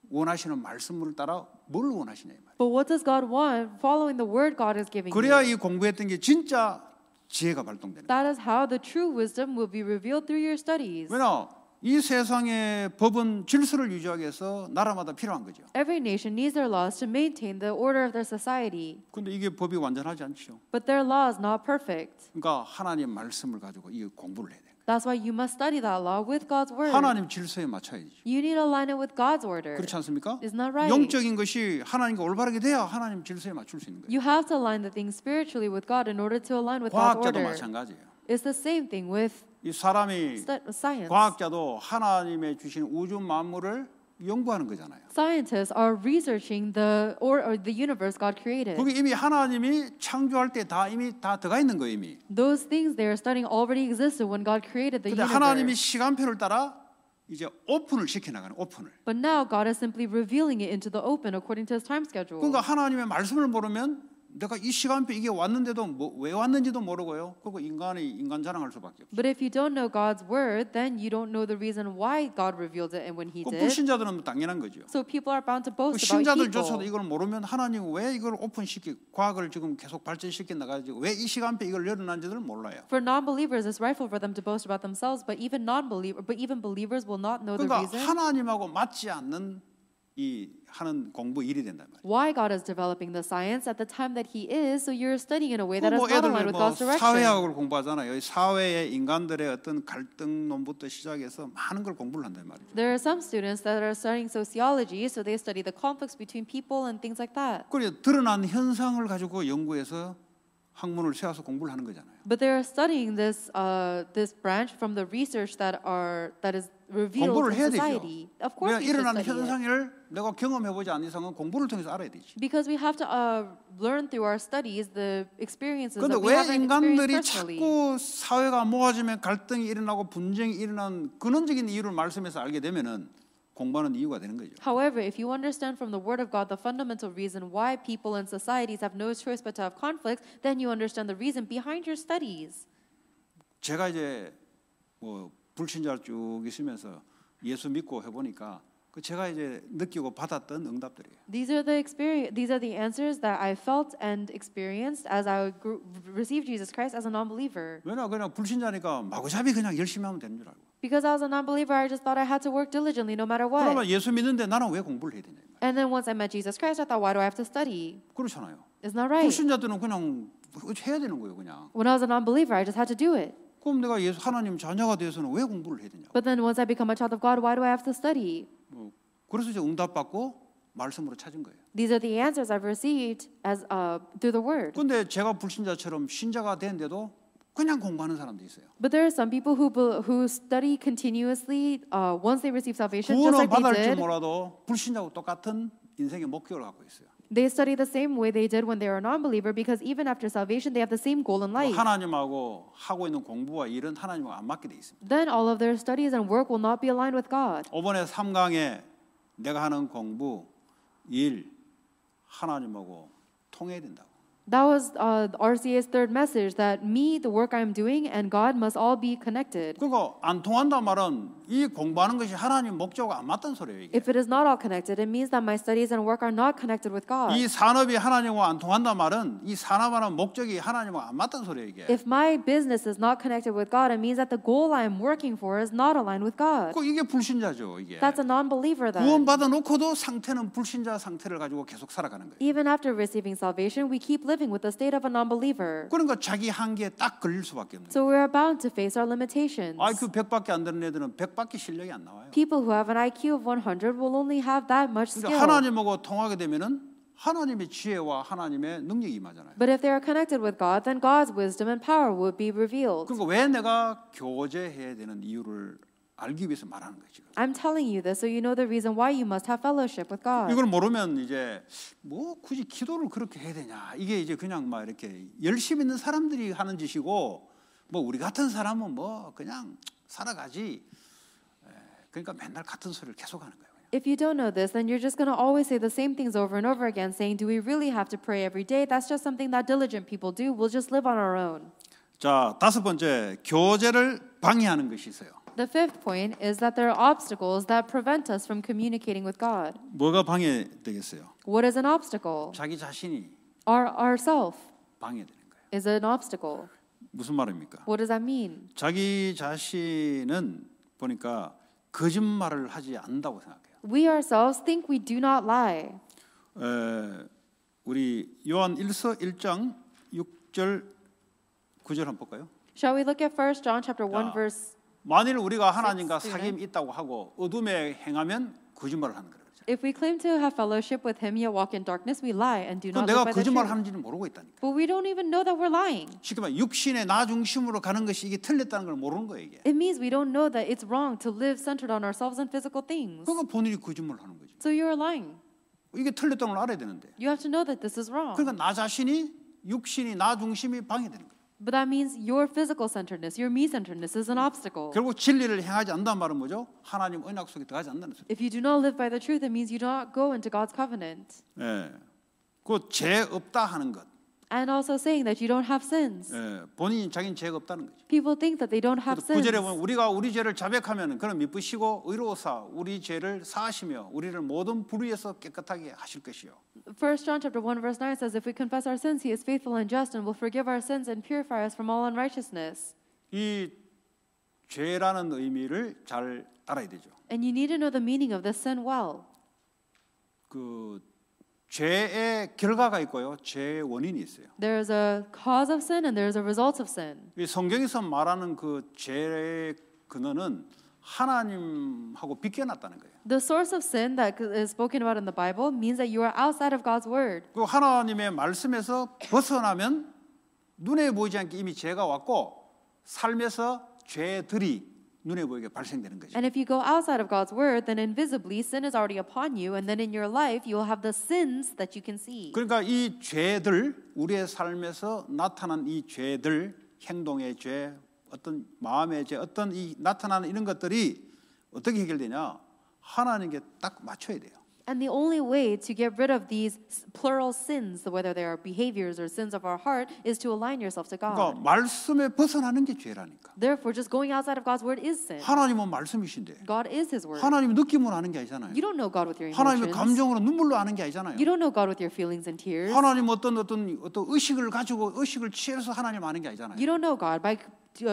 S1: 원하시는 말씀을 따라 뭘 원하시냐 이 말이에요.
S2: But what does God want? Following the word God is giving. 그래야 you. 이
S1: 공부했던 게 진짜 지혜가 발동되는.
S2: That is how the true wisdom will be revealed through your studies.
S1: 왜냐? 이 세상의 법은 질서를 유지하기 위해서 나라마다 필요한 거죠.
S2: Every nation needs their laws to maintain the order of their society.
S1: 근데 이게 법이 완전하지 않죠.
S2: But their law is not perfect.
S1: 그러니까 하나님의 말씀을 가지고 이 공부를 해야 돼.
S2: That's why you must study that law with God's word. 하나님
S1: 질서에 맞춰야죠.
S2: You need to align it with God's order. 그렇지
S1: 않습니까? Is not right. 영적인 것이 하나님과 올바르게 돼야 하나님 질서에 맞출 수 있는 거예요.
S2: You have to align the things spiritually with God in order to align with God's order. 과학자도 마찬가지예요. It's the same thing with
S1: 이 사람이 과학자도 하나님의 주신 우주 만물을 연구하는 거잖아요.
S2: Scientists are researching the or, or the universe God created. 거기 이미
S1: 하나님이 창조할 때 다 이미 다 들어가 있는 거예요, 이미.
S2: Those things they are studying already existed when God created the universe. 근데 하나님이 시간표를
S1: 따라 이제 오픈을 시켜 나가는 오픈을.
S2: But now God is simply revealing it into the open according to his time schedule. 그러니까
S1: 하나님의 말씀을 모르면 내가 이 시간표 이게 왔는데도 뭐, 왜 왔는지도 모르고요. 그리고 인간이 인간 자랑할 수밖에 없어요.
S2: But if you don't know God's word, then you don't know the reason why God revealed it and when He did. 불신자들은 당연한 거죠. So people are bound to boast about people. 신자들조차도
S1: 이걸 모르면 하나님 왜 이걸 오픈시키 과학을 지금 계속 발전시켜 나가지고 왜 이 시간표 이걸 열어놨는지를 몰라요.
S2: For non-believers, it's rightful for them to boast about themselves, but even non-believer, but even believers will not know the reason. 그러니까
S1: 하나님하고 맞지 않는 이 하는 공부 일이 된단 말이에요.
S2: Why God is developing the science at the time that He is, so you're studying in a way that 뭐 is not aligned with God's direction. 사회학을
S1: 공부하잖아요. 이 사회의 인간들의 어떤 갈등론부터 시작해서 많은 걸 공부를 한단 말이에요.
S2: There are some students that are studying sociology, so they study the conflicts between people and things like that.
S1: 그리고 드러난 현상을 가지고 연구해서 학문을 세워서 공부를 하는 거잖아요.
S2: But they are studying this uh, this branch from the research that are that is
S1: revealed to society. 되죠. Of course, 일어난 현상을 내가 경험해 보지 않은 이상은 공부를 통해서 알아야 되지.
S2: Because we have to uh, learn through our studies the experiences that we haven't 인간들이 자꾸
S1: 사회가 모아지면 갈등이 일어나고 분쟁이 일어난 근원적인 이유를 말씀에서 알게 되면은 공부하는 이유가 되는 거죠.
S2: However, if you understand from the word of God the fundamental reason why people and societies have no choice but to have conflicts, then you understand the reason behind your studies.
S1: 제가 이제 뭐 불신자 쭉 있으면서 예수 믿고 해 보니까 그 제가 이제 느끼고 받았던 응답들이에요.
S2: These are the experience. These are the answers that I felt and experienced as I received Jesus Christ as a
S1: non-believer. 왜냐 그냥 불신자니까 마구잡이 그냥 열심히 하면 되는 줄 알고.
S2: Because I was a non-believer, I just thought I had to work diligently no matter what. 그러면 예수
S1: 믿는데 나는 왜 공부를 해야 되냐?
S2: And then once I met Jesus Christ, I thought, why do I have to study? 그렇잖아요. not not right. 불신자들은
S1: 그냥 해야 되는 거예요, 그냥.
S2: When I was a non-believer, I just had to do it.
S1: 그럼 내가 예수 하나님 자녀가 되어서는 왜 공부를 해야 되냐?
S2: But then once I become a child of God, why do I have to study? 뭐
S1: 그래서 이제 응답받고 말씀으로 찾은 거예요. These are the answers I've received as uh, through the word. 근데 제가 불신자처럼 신자가 됐는데도 그냥 공부하는 사람도 있어요.
S2: But there are some people who who study continuously
S1: uh, once they receive salvation just like they did. 구원을 받을지 몰라도 불신자고 똑같은 인생의 목표를 갖고 있어요.
S2: They study the same way they did when they were a non-believer because even after salvation they have the same
S1: goal in life. 하나님하고 하고 있는 공부와 일은 하나님과 안 맞게 돼 있습니다.
S2: Then all of their studies and work will not be aligned with God.
S1: 이번에 3강에 내가 하는 공부, 일 하나님하고 통해야
S2: that was uh, RCA's third message that me, the work I'm doing, and God must all be connected.
S1: 소리예요.
S2: If it is not all connected, it means that my studies and work are not connected with God.
S1: 말은 소리예요. If
S2: my business is not connected with God, it means that the goal I am working for is not aligned with God.
S1: 불신자죠. That's
S2: a non-believer then.
S1: 상태는 불신자 상태를 가지고 계속 살아가는 거예요.
S2: Even after receiving salvation, we keep living living with the state of a non-believer.
S1: 그러니까 자기 한계에 딱 걸릴 수밖에 없는.
S2: So we are bound to face our limitations.
S1: IQ 100밖에 안 되는 애들은 100밖에 실력이 안 나와요.
S2: People who have an IQ of 100 will only have that much skill. 그러니까
S1: 하나님하고 통하게 되면은 하나님의 지혜와 하나님의 능력이 임하잖아요.
S2: But if they are connected with God, then God's wisdom and power will be revealed. 그러니까
S1: 왜 내가 교제해야 되는 이유를 알기 위해서 말하는 거예요 지금.
S2: I'm telling you this so you know the reason why you must have fellowship with God. 이걸 모르면
S1: 이제 뭐 굳이 기도를 그렇게 해야 되냐 이게 이제 그냥 막 이렇게 열심 있는 사람들이 하는 짓이고 뭐 우리 같은 사람은 뭐 그냥 살아가지 그러니까 맨날 같은 소리를 계속하는 거예요.
S2: If you don't know this, then you're just going to always say the same things over and over again, saying, Do we really have to pray every day? That's just something that diligent people do. We'll just live on our
S1: own. 자, 다섯 번째, 교제를 방해하는 것이 있어요.
S2: The fifth point is that there are obstacles that prevent us from communicating with God.
S1: 뭐가 방해되겠어요?
S2: What is an obstacle?
S1: 자기 자신이
S2: Our ourself
S1: 방해되는 거예요.
S2: is an obstacle.
S1: 무슨 말입니까?
S2: What does that mean?
S1: 자기 자신은 보니까 거짓말을 하지 않는다고 생각해요.
S2: We ourselves think we do not lie.
S1: 에, 우리 요한 1서 1장 6절 9절 한번 볼까요?
S2: Shall we look at 1 John chapter 1 verse
S1: 만일 우리가 하나님과 사귐 있다고 하고 어둠에 행하면 거짓말을 하는 거예요.
S2: If we claim to have fellowship with him yet walk in darkness, we lie and do not live by the truth. 모르고 있다니까. But we don't even know that we're lying.
S1: 지금 육신의 나 중심으로 가는 것이 이게 틀렸다는 걸 모르는 거예요 이게.
S2: It means we don't know that it's wrong to
S1: live centered on ourselves and physical things. 그러니까 본인이 거짓말을 하는 거죠. So you're lying. 이게 틀렸다는 걸 알아야 되는데. You have to know that this is wrong. 그러니까 나 자신이 육신이 나 중심이 방해되는
S2: 거예요. But that means your physical centeredness, your me-centeredness is an obstacle.
S1: 결국 진리를 행하지 않는다는 말은 뭐죠? 하나님 언약 속에 들어가지 않는 소리.
S2: If you do not live by the truth, it means you do not go into God's covenant.
S1: 예, 그죄 없다 하는 것.
S2: And also saying that you don't have sins.
S1: 예, 본인 자기는 죄가 없다는 거죠.
S2: People think that they don't have sins. 구절에 보면
S1: 우리가 우리 죄를 자백하면 그럼 미쁘시고 의로우사 우리 죄를 사하시며 우리를 모든 불의에서 깨끗하게 하실 것이요.
S2: 1 John chapter 1 verse 9 says if we confess our sins he is faithful and just and will forgive our sins and purify us from all unrighteousness.
S1: 이 죄라는 의미를 잘 알아야 되죠.
S2: And you need to know the meaning of the sin well.
S1: 그 죄의 결과가 있고요. 죄의 원인이 있어요.
S2: There's a cause of sin and there's a result of sin.
S1: 이 성경에서 말하는 그 죄의 근원은 하나님하고 비껴났다는 거예요.
S2: The source of sin that is spoken about in the Bible means that you are outside of God's word.
S1: 그 하나님의 말씀에서 벗어나면 눈에 보이지 않게 이미 죄가 왔고 삶에서 죄들이 눈에 보이게 발생되는 거죠.
S2: And if you go outside of God's word, then invisibly sin is already upon you, and then in your life you will have the sins that you can see.
S1: 그러니까 이 죄들 우리의 삶에서 나타난 이 죄들 행동의 죄, 어떤 마음의 죄, 어떤 이 나타나는 이런 것들이 어떻게 해결되냐? 하나님께 딱 맞춰야 돼요.
S2: And the only way to get rid of these plural sins, whether they are behaviors or sins of our heart, is to align yourself to God. 그러니까
S1: 말씀에 벗어나는 게 죄라니까.
S2: Therefore, just going outside of God's word is sin.
S1: 하나님은 말씀이신데.
S2: God is His word. 하나님
S1: 느낌으로 아는 게 아니잖아요. You
S2: don't know God with your emotions. 하나님의 감정으로
S1: 눈물로 아는 게 아니잖아요. You don't know God with your feelings and tears. 하나님 어떤 어떤 어떤 의식을 가지고 의식을 취해서 하나님 아는 게 아니잖아요. You don't know God by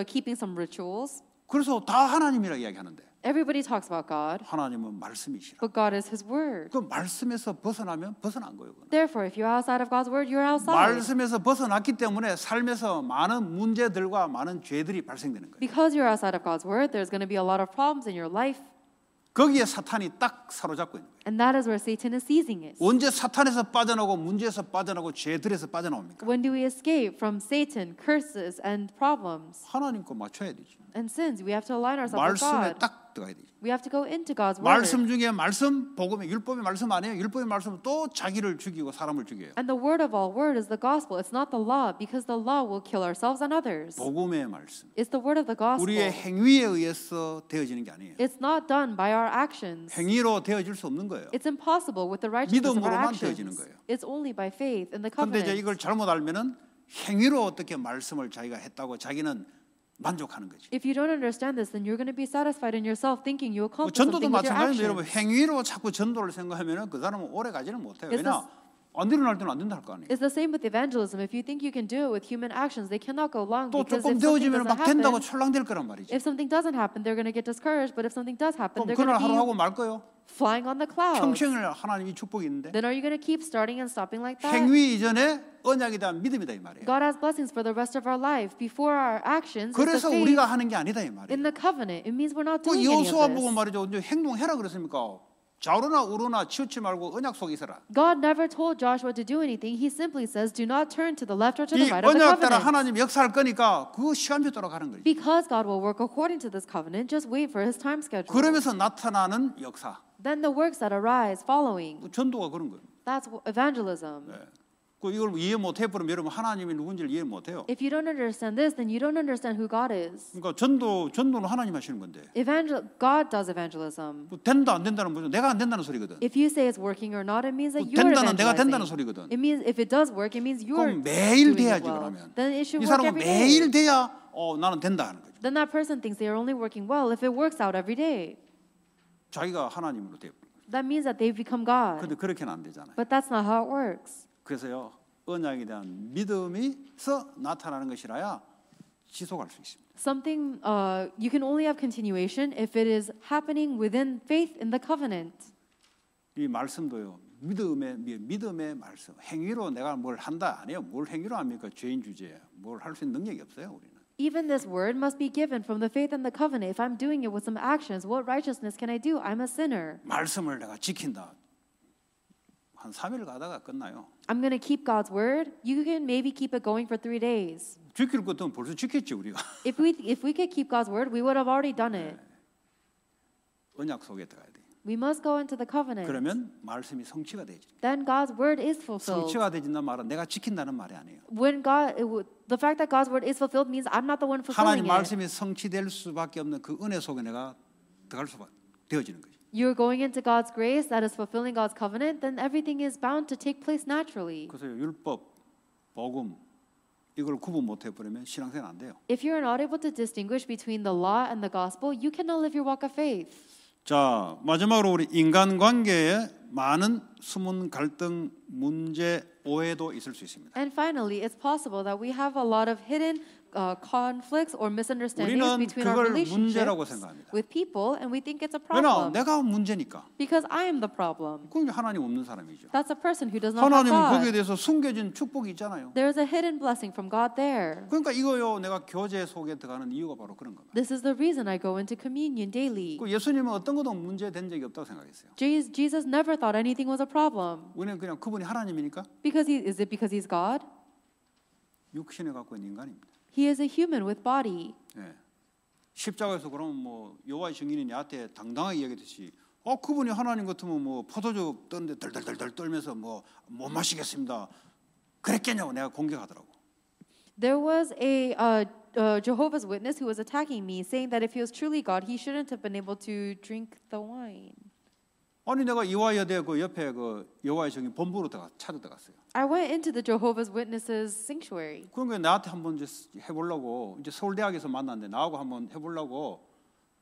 S1: keeping some rituals. 그래서 다 하나님이라 이야기하는데. Everybody talks about God. 하나님은 말씀이시라. But God is His word. 그 말씀에서 벗어나면 벗어난 거예요. Therefore,
S2: if you're outside of God's word, you're outside. 말씀에서
S1: 벗어났기 때문에 삶에서 많은 문제들과 많은 죄들이 발생되는 거예요.
S2: Because you're outside of God's word, there's going to be a lot of problems in
S1: your life. 거기에 사탄이 딱 사로잡고 있는.
S2: And that is where Satan is seizing us. 언제
S1: 사탄에서 빠져나고 문제에서 빠져나고 죄들에서 빠져나옵니까?
S2: When do we escape from Satan, curses, and problems? 하나님 거 맞춰야 되죠. And sins, we have to align ourselves with 말씀에 God. 딱 들어가야 되죠. We have to go into God's word. 말씀
S1: 중에 말씀, 복음의 율법의 말씀 아니에요. 율법의 말씀은 또 자기를 죽이고 사람을 죽여요. And
S2: the word of all word is the gospel. It's not the law because the law will kill ourselves and others.
S1: 복음의 말씀.
S2: It's the word of the gospel. 우리의
S1: 행위에 의해서 되어지는 게 아니에요.
S2: It's not done by our actions.
S1: 행위로 되어질 수 없는 거예요. 거예요.
S2: It's impossible with the righteousness of our 믿음으로만 되어지는 actions. 거예요. It's only by faith in the 근데 이제 covenant. 이걸
S1: 잘못 알면은 행위로 어떻게 말씀을 자기가 했다고 자기는 만족하는 거죠.
S2: If you don't understand this, then you're going to be satisfied in yourself, thinking you 뭐 accomplished 전도도 something with your 마찬가지입니다. 여러분
S1: actions. 행위로 자꾸 전도를 생각하면은 그 사람은 오래 가지는 못해요. It's 왜냐? 안 일어날 때는 안 된다 할 거 아니에요.
S2: It's the same with evangelism. If you think you can do it with human actions, they cannot go long 또 because 조금 if something 되어지면 doesn't 막 된다고
S1: happen, 촐랑댈 거란 말이죠.
S2: if something doesn't happen, they're going to get discouraged. But if something does happen, 그럼 they're going 그날 하루 to 하고 말 거요. flying on the clouds, 평생을
S1: 하나님이 축복인데
S2: then are you going to keep starting and stopping like that? 행위
S1: 이전에 언약이다 믿음이다 이 말이에요.
S2: God has blessings for the rest of our life before our actions. 그래서 the 우리가 하는 게 아니다 이 말이에요. in the covenant. It means we're not 그 doing any of this.
S1: 말이죠. 이제 행동해라 그랬습니까? 좌로나 우로나 치우치 말고 언약 속에 있어라.
S2: God never told Joshua to do anything. He simply says, "Do not turn to the left or to the right of the 언약 따라 covenant."
S1: 하나님 역사할 거니까 그 시간표 따라가는 거죠.
S2: Because God will work according to this covenant, just wait for His time schedule. 그러면서 나타나는 역사 then the works that arise following.
S1: 전도가 그런 거예요.
S2: That's evangelism.
S1: 그 이걸 이해 여러분 하나님이 누군지를 이해
S2: If you don't understand this, then you don't understand who God is.
S1: 그러니까 전도 전도는 하나님 하시는 건데.
S2: Evangel God does evangelism.
S1: 된다 안 된다는 내가 안 된다는 소리거든.
S2: If you say it's working or not, it means that you're 된다는 내가 된다는 소리거든. It means if it does work, it means you're. 그럼
S1: 매일 돼야지 well. 그러면.
S2: Then it should every day. 매일
S1: 돼야 어 나는 된다 하는 거죠.
S2: Then that person thinks they are only working well if it works out every day.
S1: 자기가 하나님으로 돼.
S2: That means that they've become God. 근데
S1: 그렇게는 안 되잖아요.
S2: But that's not how it works.
S1: 그래서요 언약에 대한 믿음이서 나타나는 것이라야 지속할 수 있습니다.
S2: Something uh, you can only have continuation if it is happening within faith in the covenant.
S1: 이 말씀도요 믿음의 믿음의 말씀 행위로 내가 뭘 한다 아니에요 뭘 행위로 합니까 죄인 주제에 뭘 할 수 있는 능력이 없어요 우리는.
S2: Even this word must be given from the faith and the covenant. If I'm doing it with some actions, what righteousness can I do? I'm a sinner.
S1: 말씀을 내가 지킨다. 한 3일 가다가 끝나요.
S2: I'm going to keep God's word. You can maybe keep it going for 3 days.
S1: 지킬 것도 벌써 지켰지 우리가.
S2: If we if we could keep God's word, we would have already done it.
S1: 언약 속에 들어가야 돼.
S2: We must go into the covenant.
S1: 그러면 말씀이 성취가 되죠.
S2: Then God's word is fulfilled. 성취가
S1: 되진다는 말은 내가 지킨다는 말이 아니에요.
S2: When God, the fact that God's word is fulfilled means I'm not the one fulfilling 하나님 it. 말씀이
S1: 성취될 수밖에 없는 그 은혜 속에 내가 들어갈 수 되어지는 거죠.
S2: You're going into God's grace that is fulfilling God's covenant, then everything is bound to take place naturally.
S1: 그래서 율법, 복음, 이걸 구분 못해 버리면 신앙생활 안 돼요.
S2: If you're not able to distinguish between the law and the gospel, you cannot live your walk of faith.
S1: 자, 마지막으로 우리 인간관계에 많은 숨은 갈등, 문제, 오해도 있을 수 있습니다.
S2: And finally, it's possible that we have a lot of hidden uh, conflicts or misunderstandings between our 그걸 relationships with people, and we think it's a problem
S1: because I am the problem. That's
S2: a person who does not have
S1: God.
S2: There's a hidden blessing from God there.
S1: 이거요,
S2: This is the reason I go into communion daily. Jesus never thought anything was a problem. Because he, is it because he's God?
S1: 육신을 갖고 있는 인간입니다.
S2: He is a human with body.
S1: 예. 십자가에서 그럼 뭐 여호와의 증인인 야한테 당당하게 이야기했듯이 어 그분이 하나님 같으면 뭐 포도주 떠는데 덜덜덜덜 떨면서 뭐못 마시겠습니다. 그랬겠냐고 내가 공격하더라고.
S2: There was a uh, uh, Jehovah's Witness who was attacking me, saying that if he was truly God, he shouldn't have been able to drink the wine.
S1: 아니 내가 이화여대 그 옆에 그 여호와의 증인 본부로 들어가 찾아 들어갔어요.
S2: I went into the Jehovah's Witnesses sanctuary.
S1: 그런 거 나한테 한번 이제 해보려고 이제 서울대학에서 만났는데 나하고 한번 해보려고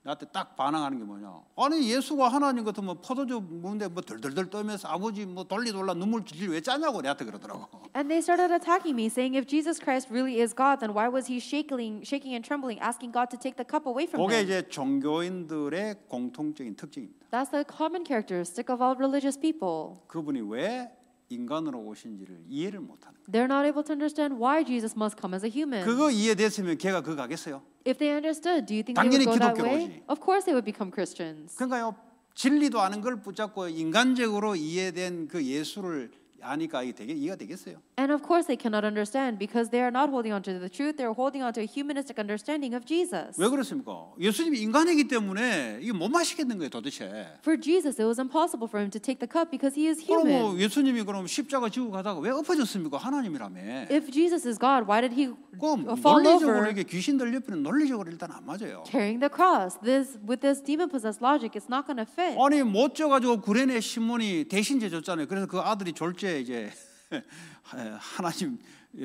S1: 나한테 딱 반항하는 게 뭐냐? 아니 예수가 하나님 같으면 포도주 먹는데 뭐 덜덜덜 떨면서 아버지 뭐 돌리 돌라 눈물 질질 왜 짜냐고 나한테 그러더라고.
S2: And they started attacking me, saying if Jesus Christ really is God, then why was he shaking, shaking and trembling, asking God to take the cup away from him? 그게 이제
S1: 종교인들의 공통적인 특징입니다.
S2: That's the common characteristic of all religious people.
S1: 그분이 왜 인간으로 오신지를 이해를 못하는
S2: 거예요. They're not able to understand why Jesus must come as a human. 그거
S1: 이해됐으면 걔가 그 가겠어요?
S2: If they understood, do you think they 당연히 would go that way? 기독교로지. Of course they would become
S1: Christians. 그러니까요 진리도 아는 걸 붙잡고 인간적으로 이해된 그 예수를 아니까 되게 이해가 되겠어요.
S2: And of course they cannot understand because they are not holding on to the truth. They are holding on to a humanistic understanding of Jesus.
S1: 왜 그렇습니까? 예수님이 인간이기 때문에 이게 못 마시겠는 거예요, 도대체.
S2: For Jesus it was impossible for him to take the cup because he is human. 그럼 뭐
S1: 예수님이 그럼 십자가 지고 가다가 왜 엎어졌습니까? 하나님이라며.
S2: If Jesus is God, why did he fall over? 논리적으로 이게
S1: 귀신 들려면 논리적으로 일단 안 맞아요.
S2: Carrying the cross. This with this demon possessed logic it's not going to fit.
S1: 아니 못져 가지고 구레네 시몬이 대신 져 줬잖아요. 그래서 그 아들이 졸지 실제 이제 하나님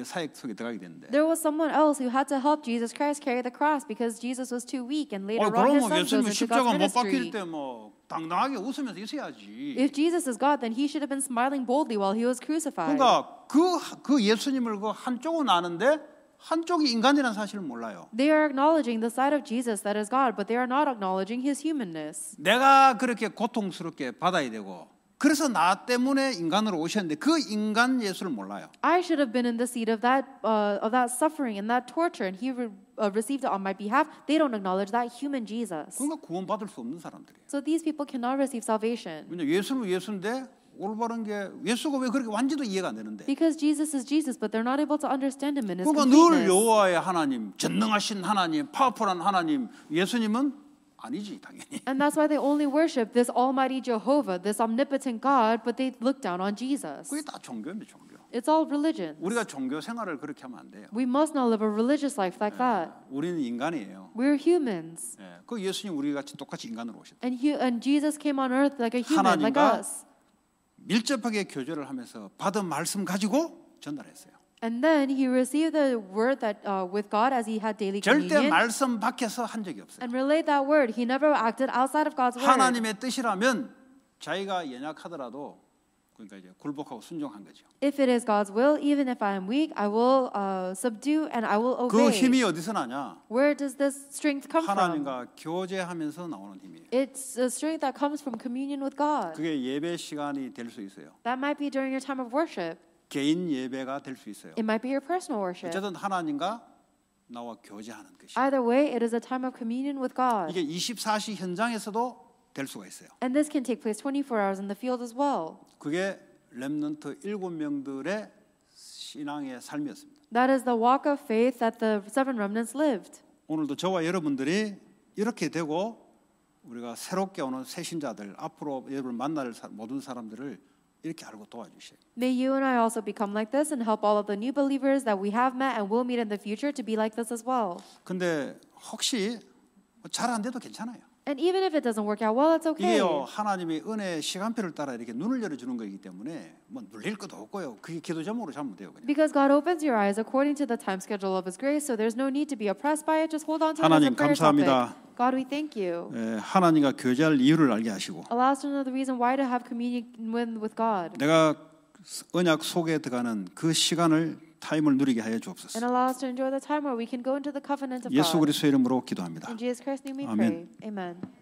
S1: 사역 속에 들어가게 되는데.
S2: There was someone else who had to help Jesus Christ carry the cross because Jesus was too weak and later on his son goes into God's ministry.
S1: 때뭐 당당하게 웃으면서 있어야지. If
S2: Jesus is God, then he should have been smiling boldly while he was crucified.
S1: 그러니까 그그 그 예수님을 그 한쪽은 아는데 한쪽이 인간이라는 사실을 몰라요.
S2: They are acknowledging the side of Jesus that is God, but they are not acknowledging his humanness.
S1: 내가 그렇게 고통스럽게 받아야 되고. 그래서 나 때문에 인간으로 오셨는데 그 인간 예수를 몰라요.
S2: I should have been in the seat of that uh, of that suffering and that torture, and He re, uh, received it on my behalf. They don't acknowledge that human Jesus. 그러니까
S1: 구원받을 수 없는
S2: 사람들이에요. So these people cannot receive salvation.
S1: 왜냐 예수는 예수인데 올바른 게 예수가 왜 그렇게 완전도 이해가 안 되는데.
S2: Because Jesus is Jesus, but they're not able to understand him in his completeness. 그러니까 늘
S1: 여호와의 하나님, 전능하신 하나님, 파워풀한 하나님, 예수님은 아니지 당연히.
S2: And that's why they only worship this almighty Jehovah, this omnipotent God, but they look down on Jesus.
S1: 그게 다 종교입니다, 종교.
S2: It's all religion.
S1: 우리가 종교 생활을 그렇게 하면 안 돼요.
S2: We must not live a religious life like that.
S1: 우리는 인간이에요.
S2: We're humans.
S1: 예, 그 예수님 우리 같이 똑같이 인간으로 오셨다.
S2: And, he, and Jesus came on earth like a human, like us.
S1: 밀접하게 교제를 하면서 받은 말씀 가지고 전달했어요.
S2: And then he received the word that uh, with God as he had daily communion.
S1: And
S2: relate that word. He never acted outside of God's word. 하나님의
S1: 뜻이라면 자기가 연약하더라도 그러니까 이제 굴복하고 순종한 거죠.
S2: If it is God's will, even if I am weak, I will uh, subdue and I will 그 obey. 힘이 어디서 나냐? Where does this strength come from? 하나님과
S1: 교제하면서 나오는 힘이에요.
S2: It's a strength that comes from communion with God.
S1: 그게 예배 시간이 있어요.
S2: That might be during your time of worship.
S1: 개인 예배가 될 수 있어요. It
S2: might be your personal worship.
S1: 어쨌든 하나님과 나와 교제하는
S2: 것이. Either way, it is a time of communion with God.
S1: 이게 24시 현장에서도 될 수가 있어요.
S2: And this can take place 24 hours in the field as well.
S1: 그게 렘넌트 7명들의 신앙의 삶이었습니다.
S2: That is the walk of faith that the seven remnants lived.
S1: 오늘도 저와 여러분들이 이렇게 되고 우리가 새롭게 오는 새 신자들 앞으로 여러분 만날 모든 사람들을 이렇게 알고
S2: May you and I also become like this and help all of the new believers that we have met and will meet in the future to be like this as well.
S1: 근데 혹시 잘 돼도 괜찮아요.
S2: And even if it doesn't work out well, it's okay. 이게요
S1: 하나님의 은혜 시간표를 따라 이렇게 눈을 열어주는 거기 때문에 뭐 눌릴 것도 없고요. 그게 기도 제목으로 잡으면 돼요. 그냥.
S2: Because God opens your eyes according to the time schedule of His grace, so there's no need to be oppressed by it. Just hold on to it as a prayer 감사합니다. topic. God, we thank you.
S1: 예, 하나님과 교제할 이유를 알게 하시고.
S2: Allow us to know the reason why to have communion with God.
S1: 내가 언약 속에 들어가는 그 시간을 타임을 누리게 하여 주옵소서. And
S2: allow us to enjoy the time where we can go into the covenant of God. 예수
S1: 그리스도의 이름으로 기도합니다.
S2: In Jesus Christ's name we pray. Amen.